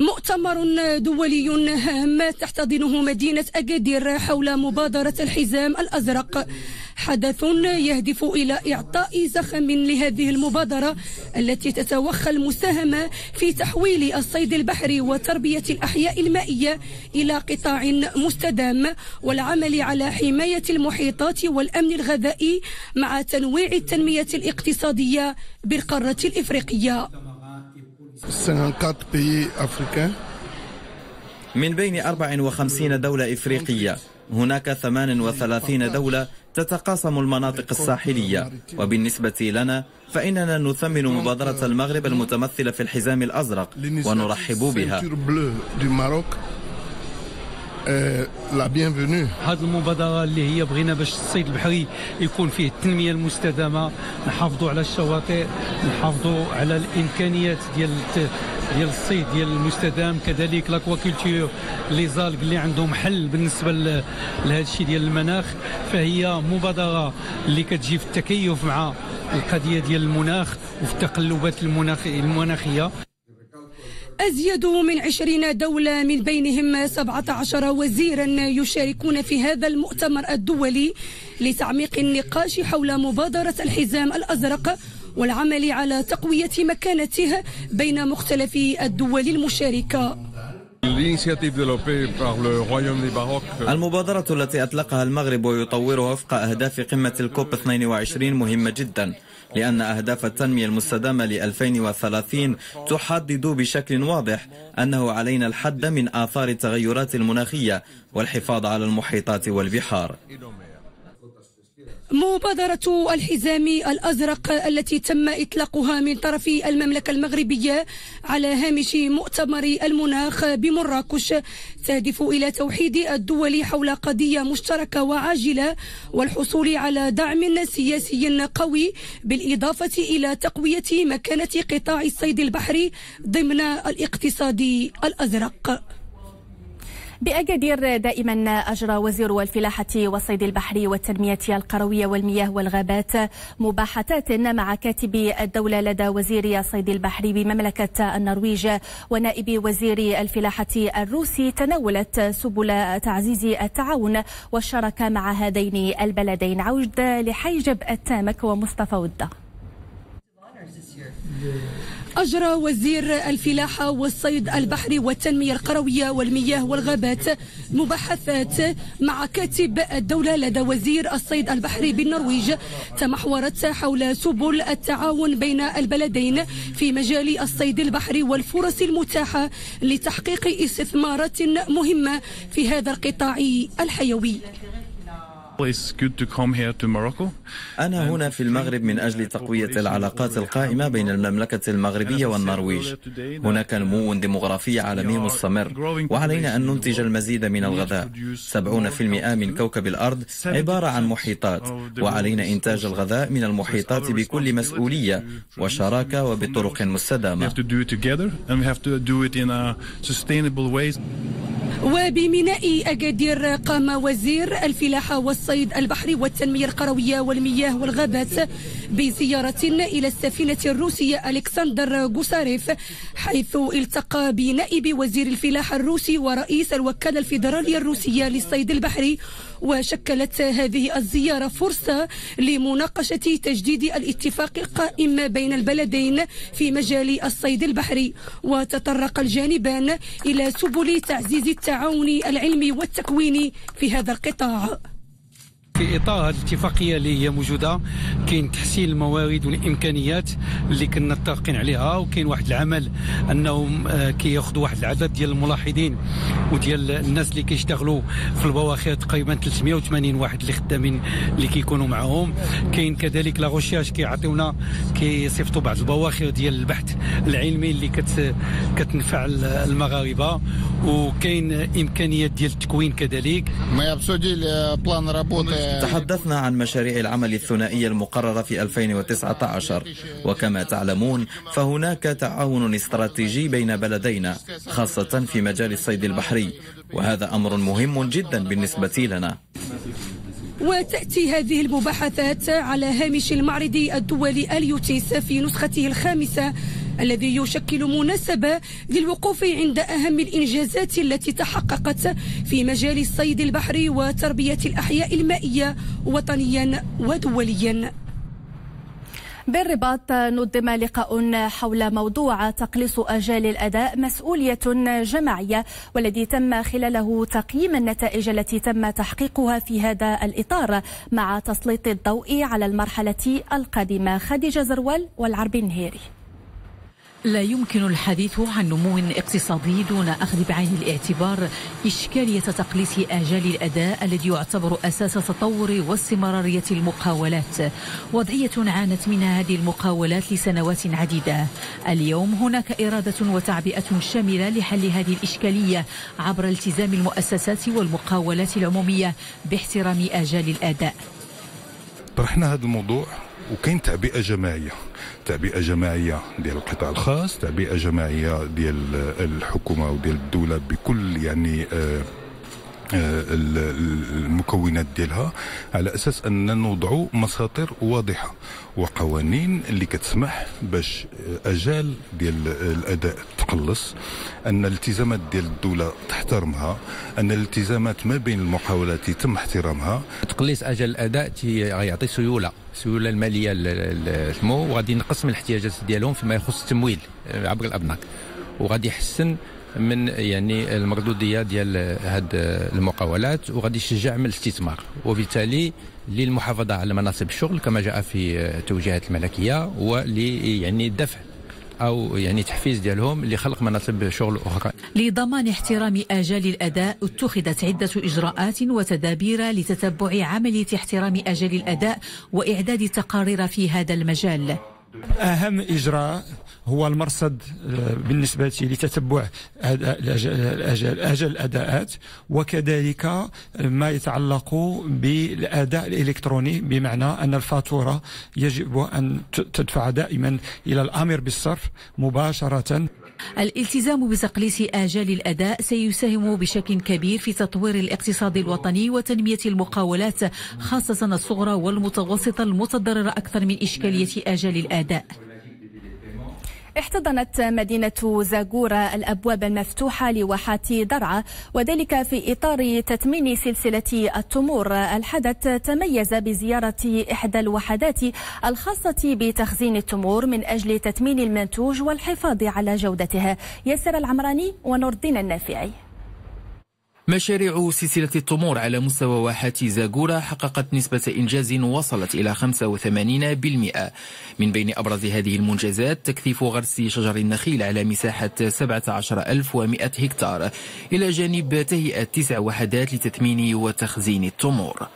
مؤتمر دولي هام تحتضنه مدينة أكادير حول مبادرة الحزام الأزرق حدث يهدف إلى إعطاء زخم لهذه المبادرة التي تتوخى المساهمة في تحويل الصيد البحري وتربية الأحياء المائية إلى قطاع مستدام والعمل على حماية المحيطات والأمن الغذائي مع تنويع التنمية الاقتصادية بالقارة الإفريقية 54 pays africains من بين 54 دولة إفريقية هناك 38 دولة تتقاسم المناطق الساحلية وبالنسبة لنا فإننا نثمن مبادرة المغرب المتمثلة في الحزام الأزرق ونرحب بها لا بيانفوني هذه المبادره اللي هي بغينا باش الصيد البحري يكون فيه التنميه المستدامه نحافظوا على الشواطئ نحافظوا على الامكانيات ديال ديال الصيد ديال المستدام كذلك لاكواكولتور لي زالك اللي عندهم حل بالنسبه لهذا الشيء ديال المناخ فهي مبادره اللي كتجي في التكيف مع القضيه ديال المناخ وفي التقلبات المناخيه أزيد من عشرين دولة من بينهم 17 وزيرا يشاركون في هذا المؤتمر الدولي لتعميق النقاش حول مبادرة الحزام الأزرق والعمل على تقوية مكانتها بين مختلف الدول المشاركة المبادرة التي أطلقها المغرب ويطورها وفق أهداف قمة الكوب 22 مهمة جدا لأن أهداف التنمية المستدامة ل 2030 تحدد بشكل واضح أنه علينا الحد من آثار التغيرات المناخية والحفاظ على المحيطات والبحار مبادرة الحزام الأزرق التي تم إطلاقها من طرف المملكة المغربية على هامش مؤتمر المناخ بمراكش تهدف إلى توحيد الدول حول قضية مشتركة وعاجلة والحصول على دعم سياسي قوي بالإضافة إلى تقوية مكانة قطاع الصيد البحري ضمن الاقتصاد الأزرق بأكادير دائما أجرى وزير الفلاحة والصيد البحري والتنمية القروية والمياه والغابات مباحثات مع كاتب الدولة لدى وزير الصيد البحري بمملكة النرويج ونائب وزير الفلاحة الروسي تناولت سبل تعزيز التعاون والشراكة مع هذين البلدين عودة لحيجب التامك ومصطفى وده أجرى وزير الفلاحة والصيد البحري والتنمية القروية والمياه والغابات مباحثات مع كاتب الدولة لدى وزير الصيد البحري بالنرويج تمحورت حول سبل التعاون بين البلدين في مجال الصيد البحري والفرص المتاحة لتحقيق استثمارات مهمة في هذا القطاع الحيوي أنا هنا في المغرب من أجل تقوية العلاقات القائمة بين المملكة المغربية والنرويج هناك نمو ديمغرافي عالمي مستمر وعلينا أن ننتج المزيد من الغذاء 70% من كوكب الأرض عبارة عن محيطات وعلينا إنتاج الغذاء من المحيطات بكل مسؤولية وشراكة وبطرق مستدامة وبميناء أكادير قام وزير الفلاحة والصحة الصيد البحري والتنمية القروية والمياه والغابات بزيارة إلى السفينة الروسية ألكسندر غوساريف حيث التقى بنائب وزير الفلاحة الروسي ورئيس الوكالة الفيدرالية الروسية للصيد البحري وشكلت هذه الزيارة فرصة لمناقشة تجديد الاتفاق القائم بين البلدين في مجال الصيد البحري وتطرق الجانبان إلى سبل تعزيز التعاون العلمي والتكويني في هذا القطاع في اطار هذه الاتفاقيه اللي هي موجوده كاين تحسين الموارد والامكانيات اللي كنا متفقين عليها وكاين واحد العمل انهم آه، كياخذوا واحد العدد ديال الملاحظين وديال الناس اللي كيشتغلوا في البواخر تقريبا 380 واحد اللي خدامين اللي كيكونوا معاهم كاين كذلك لا غوشياج كيعطيونا كيصيفطوا بعض البواخر ديال البحث العلمي اللي كت كتنفع المغاربه وكاين امكانيات ديال التكوين كذلك يابسو обсудили بلان работы تحدثنا عن مشاريع العمل الثنائية المقررة في 2019 وكما تعلمون فهناك تعاون استراتيجي بين بلدينا خاصة في مجال الصيد البحري وهذا أمر مهم جدا بالنسبة لنا وتأتي هذه المباحثات على هامش المعرض الدولي اليوتيس في نسخته الخامسة الذي يشكل مناسبة للوقوف عند أهم الإنجازات التي تحققت في مجال الصيد البحري وتربية الأحياء المائية وطنيا ودوليا بالرباط نظم لقاء حول موضوع تقليص اجال الاداء مسؤوليه جماعيه والذي تم خلاله تقييم النتائج التي تم تحقيقها في هذا الاطار مع تسليط الضوء على المرحله القادمه خديجه زروال والعربي النهيري لا يمكن الحديث عن نمو اقتصادي دون أخذ بعين الاعتبار إشكالية تقليص آجال الأداء الذي يعتبر أساس تطور واستمرارية المقاولات وضعية عانت منها هذه المقاولات لسنوات عديدة اليوم هناك إرادة وتعبئة شاملة لحل هذه الإشكالية عبر التزام المؤسسات والمقاولات العمومية باحترام آجال الأداء طرحنا هذا الموضوع وكاين تعبئة جماعية تعبئه جماعيه ديال القطاع الخاص تعبئه جماعيه ديال الحكومه وديال الدوله بكل يعني آه آه، المكونات ديالها على اساس اننا نوضعوا مساطر واضحه وقوانين اللي كتسمح باش اجال ديال الاداء تقلص ان الالتزامات ديال الدوله تحترمها ان الالتزامات ما بين المحاولات يتم احترامها تقليص اجل الاداء غيعطي سيوله السيوله الماليه للمو وغادي ينقص من الاحتياجات ديالهم فيما يخص التمويل آه، عبر الابناك وغادي يحسن من يعني المردوديه ديال هاد المقاولات وغادي يشجع من الاستثمار وبالتالي للمحافظه على مناصب الشغل كما جاء في توجيهات الملكيه ول يعني الدفع او يعني تحفيز ديالهم لخلق مناصب شغل اخرى. لضمان احترام اجال الاداء اتخذت عده اجراءات وتدابير لتتبع عمليه احترام اجال الاداء واعداد تقارير في هذا المجال. اهم اجراء هو المرصد آه، بالنسبة لتتبع آه، أجل الأداءات وكذلك آه، ما يتعلق بالأداء الإلكتروني بمعنى أن الفاتورة يجب أن تدفع دائما إلى الأمر بالصرف مباشرة الالتزام بتقليص آجال الأداء سيساهم بشكل كبير في تطوير الاقتصاد الوطني وتنمية المقاولات خاصة الصغرى والمتوسطة المتضررة أكثر من إشكالية آجال الأداء احتضنت مدينة زاغورة الأبواب المفتوحة لواحات درعا وذلك في إطار تتمين سلسلة التمور الحدث تميز بزيارة إحدى الوحدات الخاصة بتخزين التمور من أجل تتمين المنتوج والحفاظ على جودته ياسر العمراني ونور الدين النافعي مشاريع سلسلة التمور على مستوى واحات زاغورا حققت نسبة إنجاز وصلت إلى 85% من بين أبرز هذه المنجزات تكثيف غرس شجر النخيل على مساحة 17100 هكتار إلى جانب تهيئة تسع وحدات لتثمين وتخزين التمور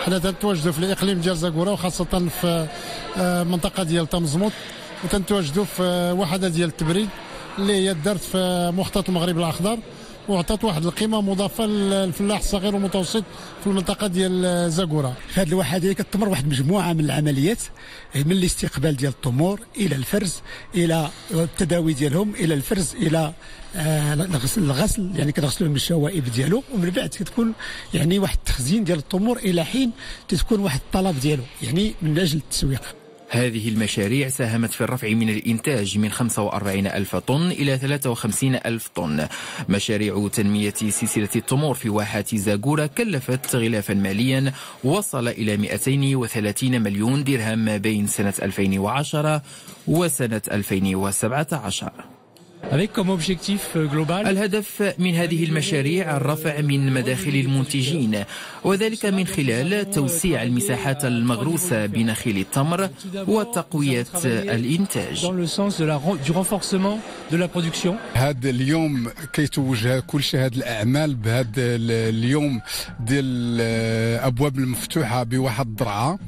حنا تنتواجدوا في الإقليم ديال زاغورا وخاصة في آه، منطقة ديال تمزموط وتنتواجدوا في آه، وحدة ديال التبريد اللي هي دارت في مخطط المغرب الأخضر وعطات واحد القيمه مضافه للفلاح الصغير والمتوسط في المنطقه ديال زاكوره هذه الواحد هي كتمر واحد مجموعه من العمليات إيه، من الاستقبال ديال التمور الى الفرز الى التداوي ديالهم الى الفرز الى آه، الغسل يعني كنغسلوا من الشوائب ديالو ومن بعد كتكون يعني واحد التخزين ديال التمور الى حين تتكون واحد الطلب ديالو يعني من اجل التسويق هذه المشاريع ساهمت في الرفع من الإنتاج من 45 ألف طن إلى 53 ألف طن مشاريع تنمية سلسلة التمور في واحة زاغورة كلفت غلافا ماليا وصل إلى 230 مليون درهم ما بين سنة 2010 وسنة 2017 Euh, الهدف من هذه المشاريع الرفع من مداخل المنتجين وذلك من خلال توسيع المساحات المغروسة بنخيل التمر وتقوية الإنتاج هذا اليوم كيتوجه كل هذه الأعمال بهذا اليوم ديال الأبواب آه، المفتوحة بواحد الضرعة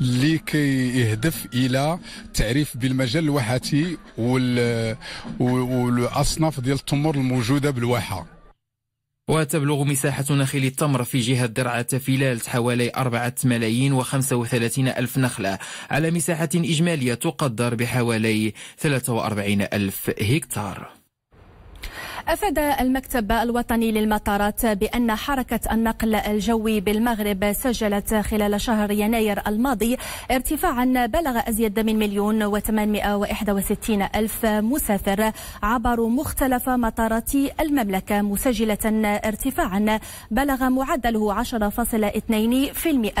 اللي كيهدف إلى تعريف بالمجال الواحاتي وال الاصناف ديال التمر الموجوده بالواحه وتبلغ مساحة نخيل التمر في جهة درعة فيلالت حوالي 4 ملايين و35 ألف نخلة على مساحة إجمالية تقدر بحوالي 43 ألف هكتار أفاد المكتب الوطني للمطارات بأن حركة النقل الجوي بالمغرب سجلت خلال شهر يناير الماضي ارتفاعا بلغ أزيد من مليون وإحدى وستين ألف مسافر عبروا مختلف مطارات المملكة مسجلة ارتفاعا بلغ معدله 10.2%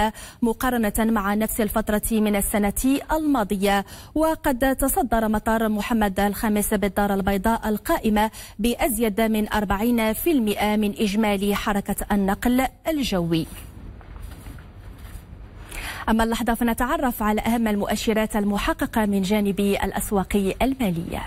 مقارنة مع نفس الفترة من السنة الماضية وقد تصدر مطار محمد الخامس بالدار البيضاء القائمة بأزيد أزيد من 40% من إجمالي حركة النقل الجوي أما اللحظة فنتعرف على أهم المؤشرات المحققة من جانب الأسواق المالية.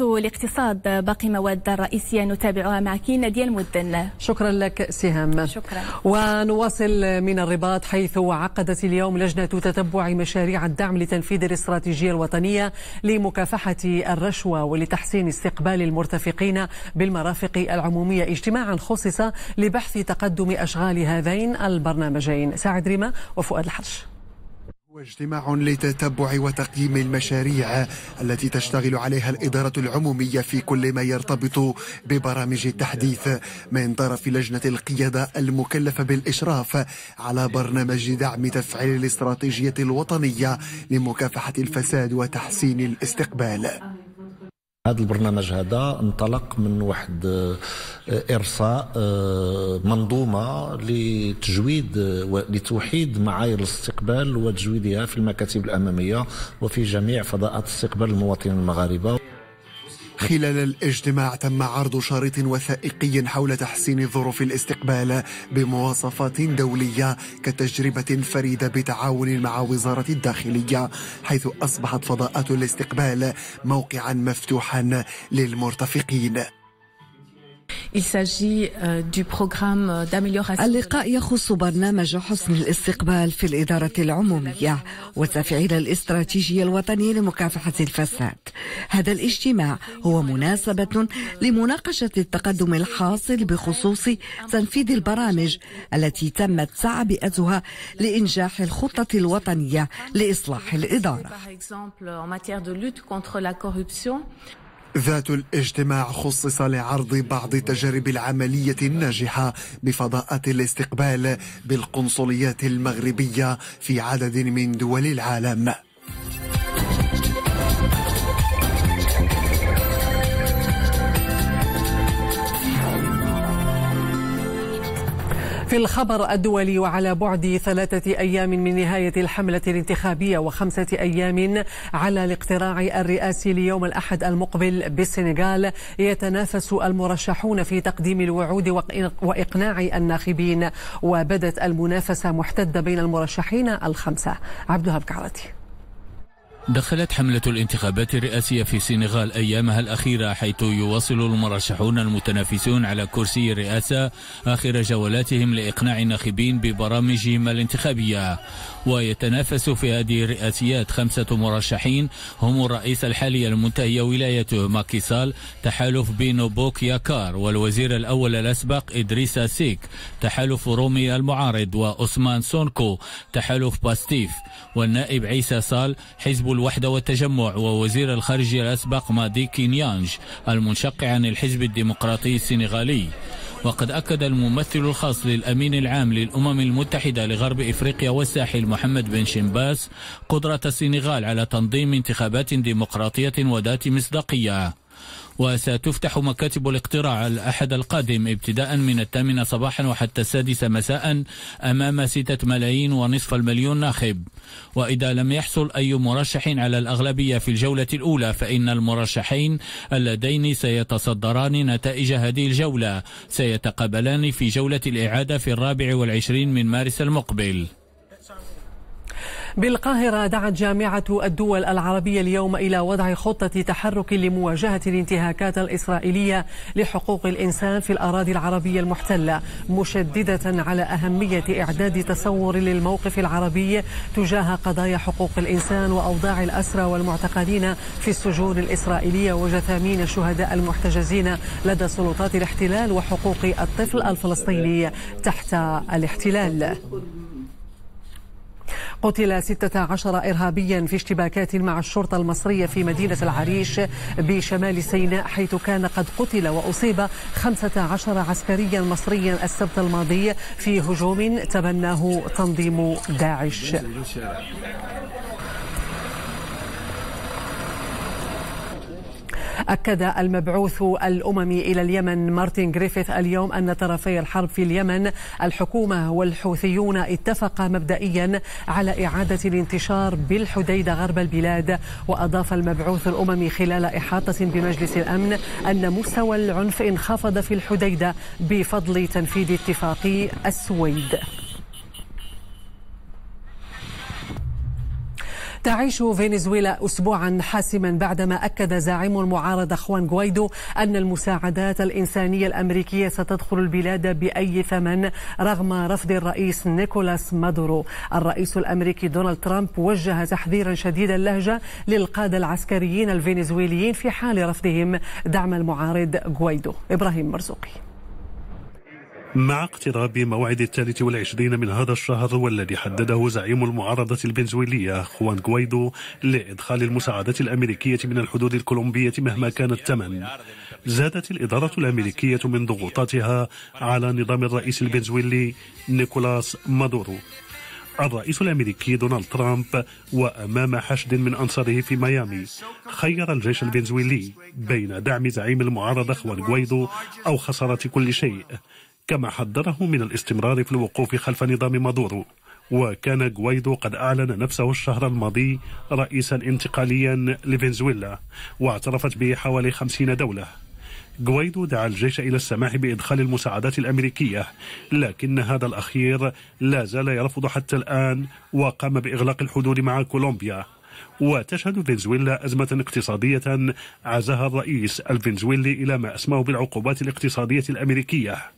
الاقتصاد باقي مواد رئيسية نتابعها معك نادية المدن شكرا لك سهام شكرا ونواصل من الرباط حيث عقدت اليوم لجنة تتبع مشاريع الدعم لتنفيذ الاستراتيجية الوطنية لمكافحة الرشوة ولتحسين استقبال المرتفقين بالمرافق العمومية اجتماعا خصص لبحث تقدم أشغال هذين البرنامجين سعد ريما وفؤاد الحرش واجتماع لتتبع وتقييم المشاريع التي تشتغل عليها الإدارة العمومية في كل ما يرتبط ببرامج التحديث من طرف لجنة القيادة المكلفة بالإشراف على برنامج دعم تفعيل الاستراتيجية الوطنية لمكافحة الفساد وتحسين الاستقبال هذا البرنامج هذا انطلق من واحد آه، ارساء آه، منظومه لتجويد لتوحيد معايير الاستقبال وتجويدها في المكاتب الاماميه وفي جميع فضاءات استقبال المواطنين المغاربه خلال الاجتماع تم عرض شريط وثائقي حول تحسين ظروف الاستقبال بمواصفات دولية كتجربة فريدة بتعاون مع وزارة الداخلية حيث أصبحت فضاءات الاستقبال موقعا مفتوحا للمرتفقين Euh, euh, اللقاء يخص برنامج حسن الاستقبال في الإدارة العمومية وتفعيل الاستراتيجية الوطنية لمكافحة الفساد هذا الاجتماع هو مناسبة لمناقشة التقدم الحاصل بخصوص تنفيذ البرامج التي تمت تعبئتها لإنجاح الخطة الوطنية لإصلاح الإدارة ذات الاجتماع خصص لعرض بعض التجارب العملية الناجحة بفضاءات الاستقبال بالقنصليات المغربية في عدد من دول العالم. في الخبر الدولي وعلى بعد ثلاثة أيام من نهاية الحملة الانتخابية وخمسة أيام على الاقتراع الرئاسي ليوم الأحد المقبل بالسنغال يتنافس المرشحون في تقديم الوعود وإقناع الناخبين وبدت المنافسة محتدة بين المرشحين الخمسة عبدها بكعرتي دخلت حملة الانتخابات الرئاسية في السنغال أيامها الأخيرة حيث يواصل المرشحون المتنافسون على كرسي الرئاسة آخر جولاتهم لإقناع الناخبين ببرامجهم الانتخابية ويتنافس في هذه الرئاسيات خمسة مرشحين هم الرئيس الحالي المنتهي ولايته ماكيسال تحالف بينوبوك ياكار والوزير الأول الأسبق إدريس سيك تحالف رومي المعارض وأسمان سونكو تحالف باستيف والنائب عيسى صال حزب الوحدة والتجمع ووزير الخارجية الأسبق مادي كينيانج المنشق عن الحزب الديمقراطي السنغالي وقد أكد الممثل الخاص للأمين العام للأمم المتحدة لغرب إفريقيا والساحل محمد بن شمباس قدرة السنغال على تنظيم انتخابات ديمقراطية وذات مصداقية وستفتح مكاتب الاقتراع الأحد القادم ابتداء من الثامنة صباحا وحتى السادسة مساء أمام ستة ملايين ونصف المليون ناخب وإذا لم يحصل أي مرشح على الأغلبية في الجولة الأولى فإن المرشحين اللذين سيتصدران نتائج هذه الجولة سيتقابلان في جولة الإعادة في الرابع والعشرين من مارس المقبل بالقاهرة دعت جامعة الدول العربية اليوم إلى وضع خطة تحرك لمواجهة الانتهاكات الإسرائيلية لحقوق الإنسان في الأراضي العربية المحتلة مشددة على أهمية إعداد تصور للموقف العربي تجاه قضايا حقوق الإنسان وأوضاع الأسرى والمعتقلين في السجون الإسرائيلية وجثامين الشهداء المحتجزين لدى سلطات الاحتلال وحقوق الطفل الفلسطيني تحت الاحتلال قتل 16 إرهابيا في اشتباكات مع الشرطة المصرية في مدينة العريش بشمال سيناء حيث كان قد قتل وأصيب 15 عسكريا مصريا السبت الماضي في هجوم تبناه تنظيم داعش أكد المبعوث الأممي إلى اليمن مارتن جريفيث اليوم أن طرفي الحرب في اليمن الحكومة والحوثيون اتفقا مبدئيا على إعادة الانتشار بالحديدة غرب البلاد وأضاف المبعوث الأممي خلال إحاطة بمجلس الأمن أن مستوى العنف انخفض في الحديدة بفضل تنفيذ اتفاق السويد تعيش فنزويلا أسبوعا حاسما بعدما أكد زعيم المعارضة خوان غوايدو أن المساعدات الإنسانية الأمريكية ستدخل البلاد بأي ثمن رغم رفض الرئيس نيكولاس مادورو الرئيس الأمريكي دونالد ترامب وجه تحذيرا شديد اللهجة للقادة العسكريين الفنزويليين في حال رفضهم دعم المعارض غوايدو إبراهيم مرزوقي مع اقتراب موعد الثالث والعشرين من هذا الشهر والذي حدده زعيم المعارضة الفنزويلية خوان غويدو لإدخال المساعدات الأمريكية من الحدود الكولومبية مهما كان الثمن زادت الإدارة الأمريكية من ضغوطاتها على نظام الرئيس الفنزويلي نيكولاس مادورو الرئيس الامريكي دونالد ترامب وامام حشد من انصاره في ميامي خير الجيش الفنزويلي بين دعم زعيم المعارضه خوان غويدو او خساره كل شيء كما حذره من الاستمرار في الوقوف خلف نظام مادورو وكان غويدو قد أعلن نفسه الشهر الماضي رئيسا انتقاليا لفنزويلا واعترفت به حوالي خمسين دولة غويدو دعا الجيش إلى السماح بإدخال المساعدات الأمريكية لكن هذا الأخير لا زال يرفض حتى الآن وقام بإغلاق الحدود مع كولومبيا وتشهد فنزويلا أزمة اقتصادية عزاها الرئيس الفنزويلي إلى ما أسماه بالعقوبات الاقتصادية الأمريكية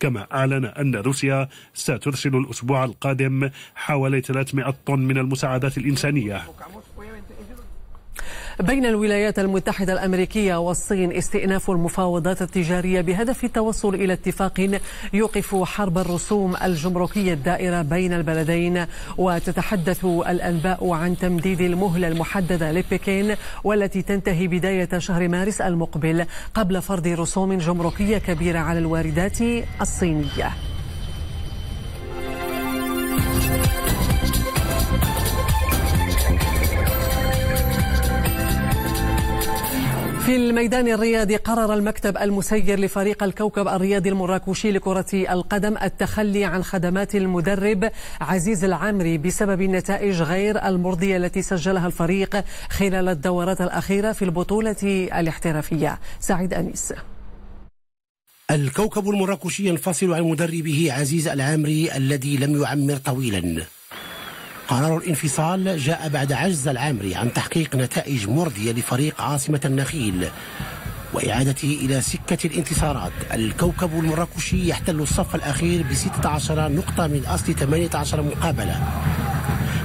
كما أعلن أن روسيا سترسل الأسبوع القادم حوالي 300 طن من المساعدات الإنسانية بين الولايات المتحدة الأمريكية والصين استئناف المفاوضات التجارية بهدف التوصل إلى اتفاق يوقف حرب الرسوم الجمركية الدائرة بين البلدين وتتحدث الأنباء عن تمديد المهلة المحددة لبكين والتي تنتهي بداية شهر مارس المقبل قبل فرض رسوم جمركية كبيرة على الواردات الصينية في الميدان الرياضي قرر المكتب المسير لفريق الكوكب الرياضي المراكشي لكرة القدم التخلي عن خدمات المدرب عزيز العامري بسبب النتائج غير المرضية التي سجلها الفريق خلال الدورات الأخيرة في البطولة الاحترافية سعيد أنيس الكوكب المراكشي ينفصل عن مدربه عزيز العامري الذي لم يعمر طويلا قرار الانفصال جاء بعد عجز العامري عن تحقيق نتائج مرضية لفريق عاصمة النخيل وإعادته إلى سكة الانتصارات الكوكب المراكشي يحتل الصف الأخير ب 16 نقطة من أصل 18 مقابلة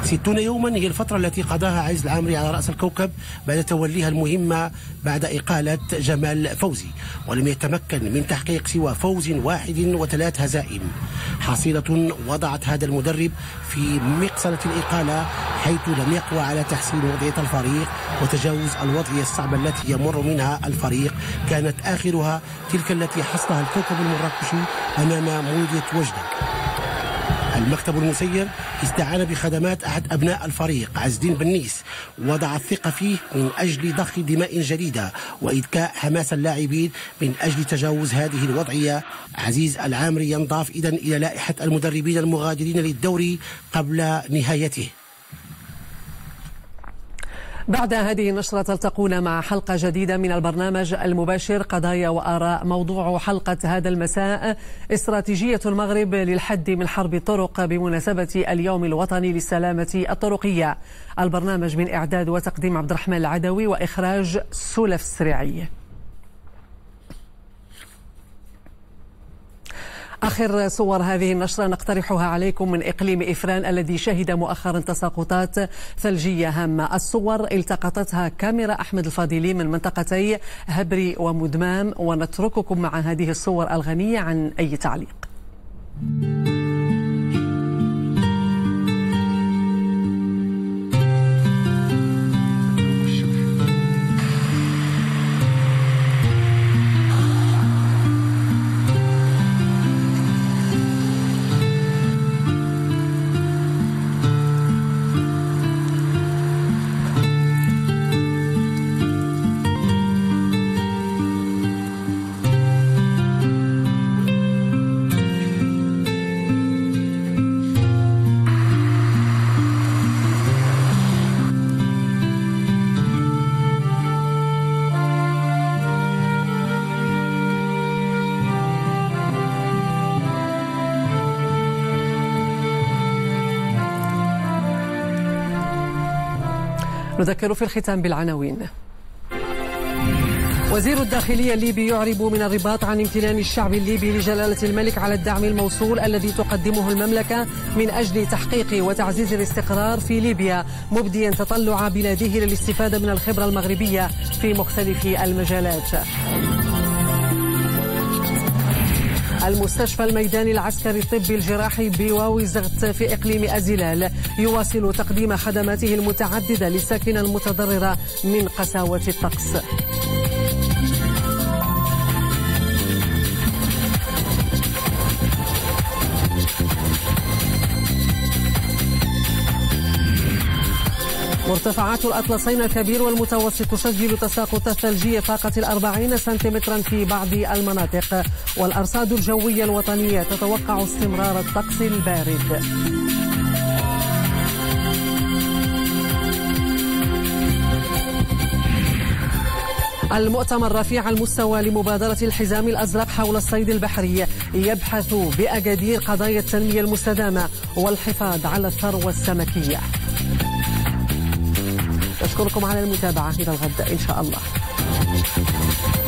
60 يوما هي الفترة التي قضاها عز العامري على رأس الكوكب بعد توليها المهمة بعد إقالة جمال فوزي ولم يتمكن من تحقيق سوى فوز واحد وثلاث هزائم حصيلة وضعت هذا المدرب في مقصلة الإقالة حيث لم يقوى على تحسين وضعية الفريق وتجاوز الوضعية الصعبة التي يمر منها الفريق كانت آخرها تلك التي حصلها الكوكب المراكشي أمام مولدية وجدة المكتب المسير استعان بخدمات أحد أبناء الفريق عز الدين بنيس وضع الثقة فيه من أجل ضخ دماء جديدة وإذكاء حماس اللاعبين من أجل تجاوز هذه الوضعية عزيز العامري ينضاف إذا إلى لائحة المدربين المغادرين للدوري قبل نهايته بعد هذه النشرة تلتقون مع حلقة جديدة من البرنامج المباشر قضايا وآراء موضوع حلقة هذا المساء استراتيجية المغرب للحد من حرب الطرق بمناسبة اليوم الوطني للسلامة الطرقية البرنامج من إعداد وتقديم عبد الرحمن العدوي وإخراج سلف السريعي آخر صور هذه النشرة نقترحها عليكم من إقليم إفران الذي شهد مؤخرا تساقطات ثلجية هامة الصور التقطتها كاميرا أحمد الفاضلي من منطقتي هبري ومدمام ونترككم مع هذه الصور الغنية عن أي تعليق Thank you. نذكر في الختام بالعناوين وزير الداخلية الليبي يعرب من الرباط عن امتنان الشعب الليبي لجلالة الملك على الدعم الموصول الذي تقدمه المملكة من أجل تحقيق وتعزيز الاستقرار في ليبيا مبديا تطلع بلاده للاستفادة من الخبرة المغربية في مختلف المجالات المستشفى الميداني العسكري الطبي الجراحي بواوي زغت في إقليم أزلال يواصل تقديم خدماته المتعددة للساكنة المتضررة من قساوة الطقس مرتفعات الأطلسين الكبير والمتوسط تسجل تساقط ثلجية فاقة الأربعين سنتيمترا في بعض المناطق والأرصاد الجوية الوطنية تتوقع استمرار الطقس البارد المؤتمر رفيع المستوى لمبادرة الحزام الأزرق حول الصيد البحري يبحث بأجدير قضايا التنمية المستدامة والحفاظ على الثروة السمكية أشكركم على المتابعة إلى الغد إن شاء الله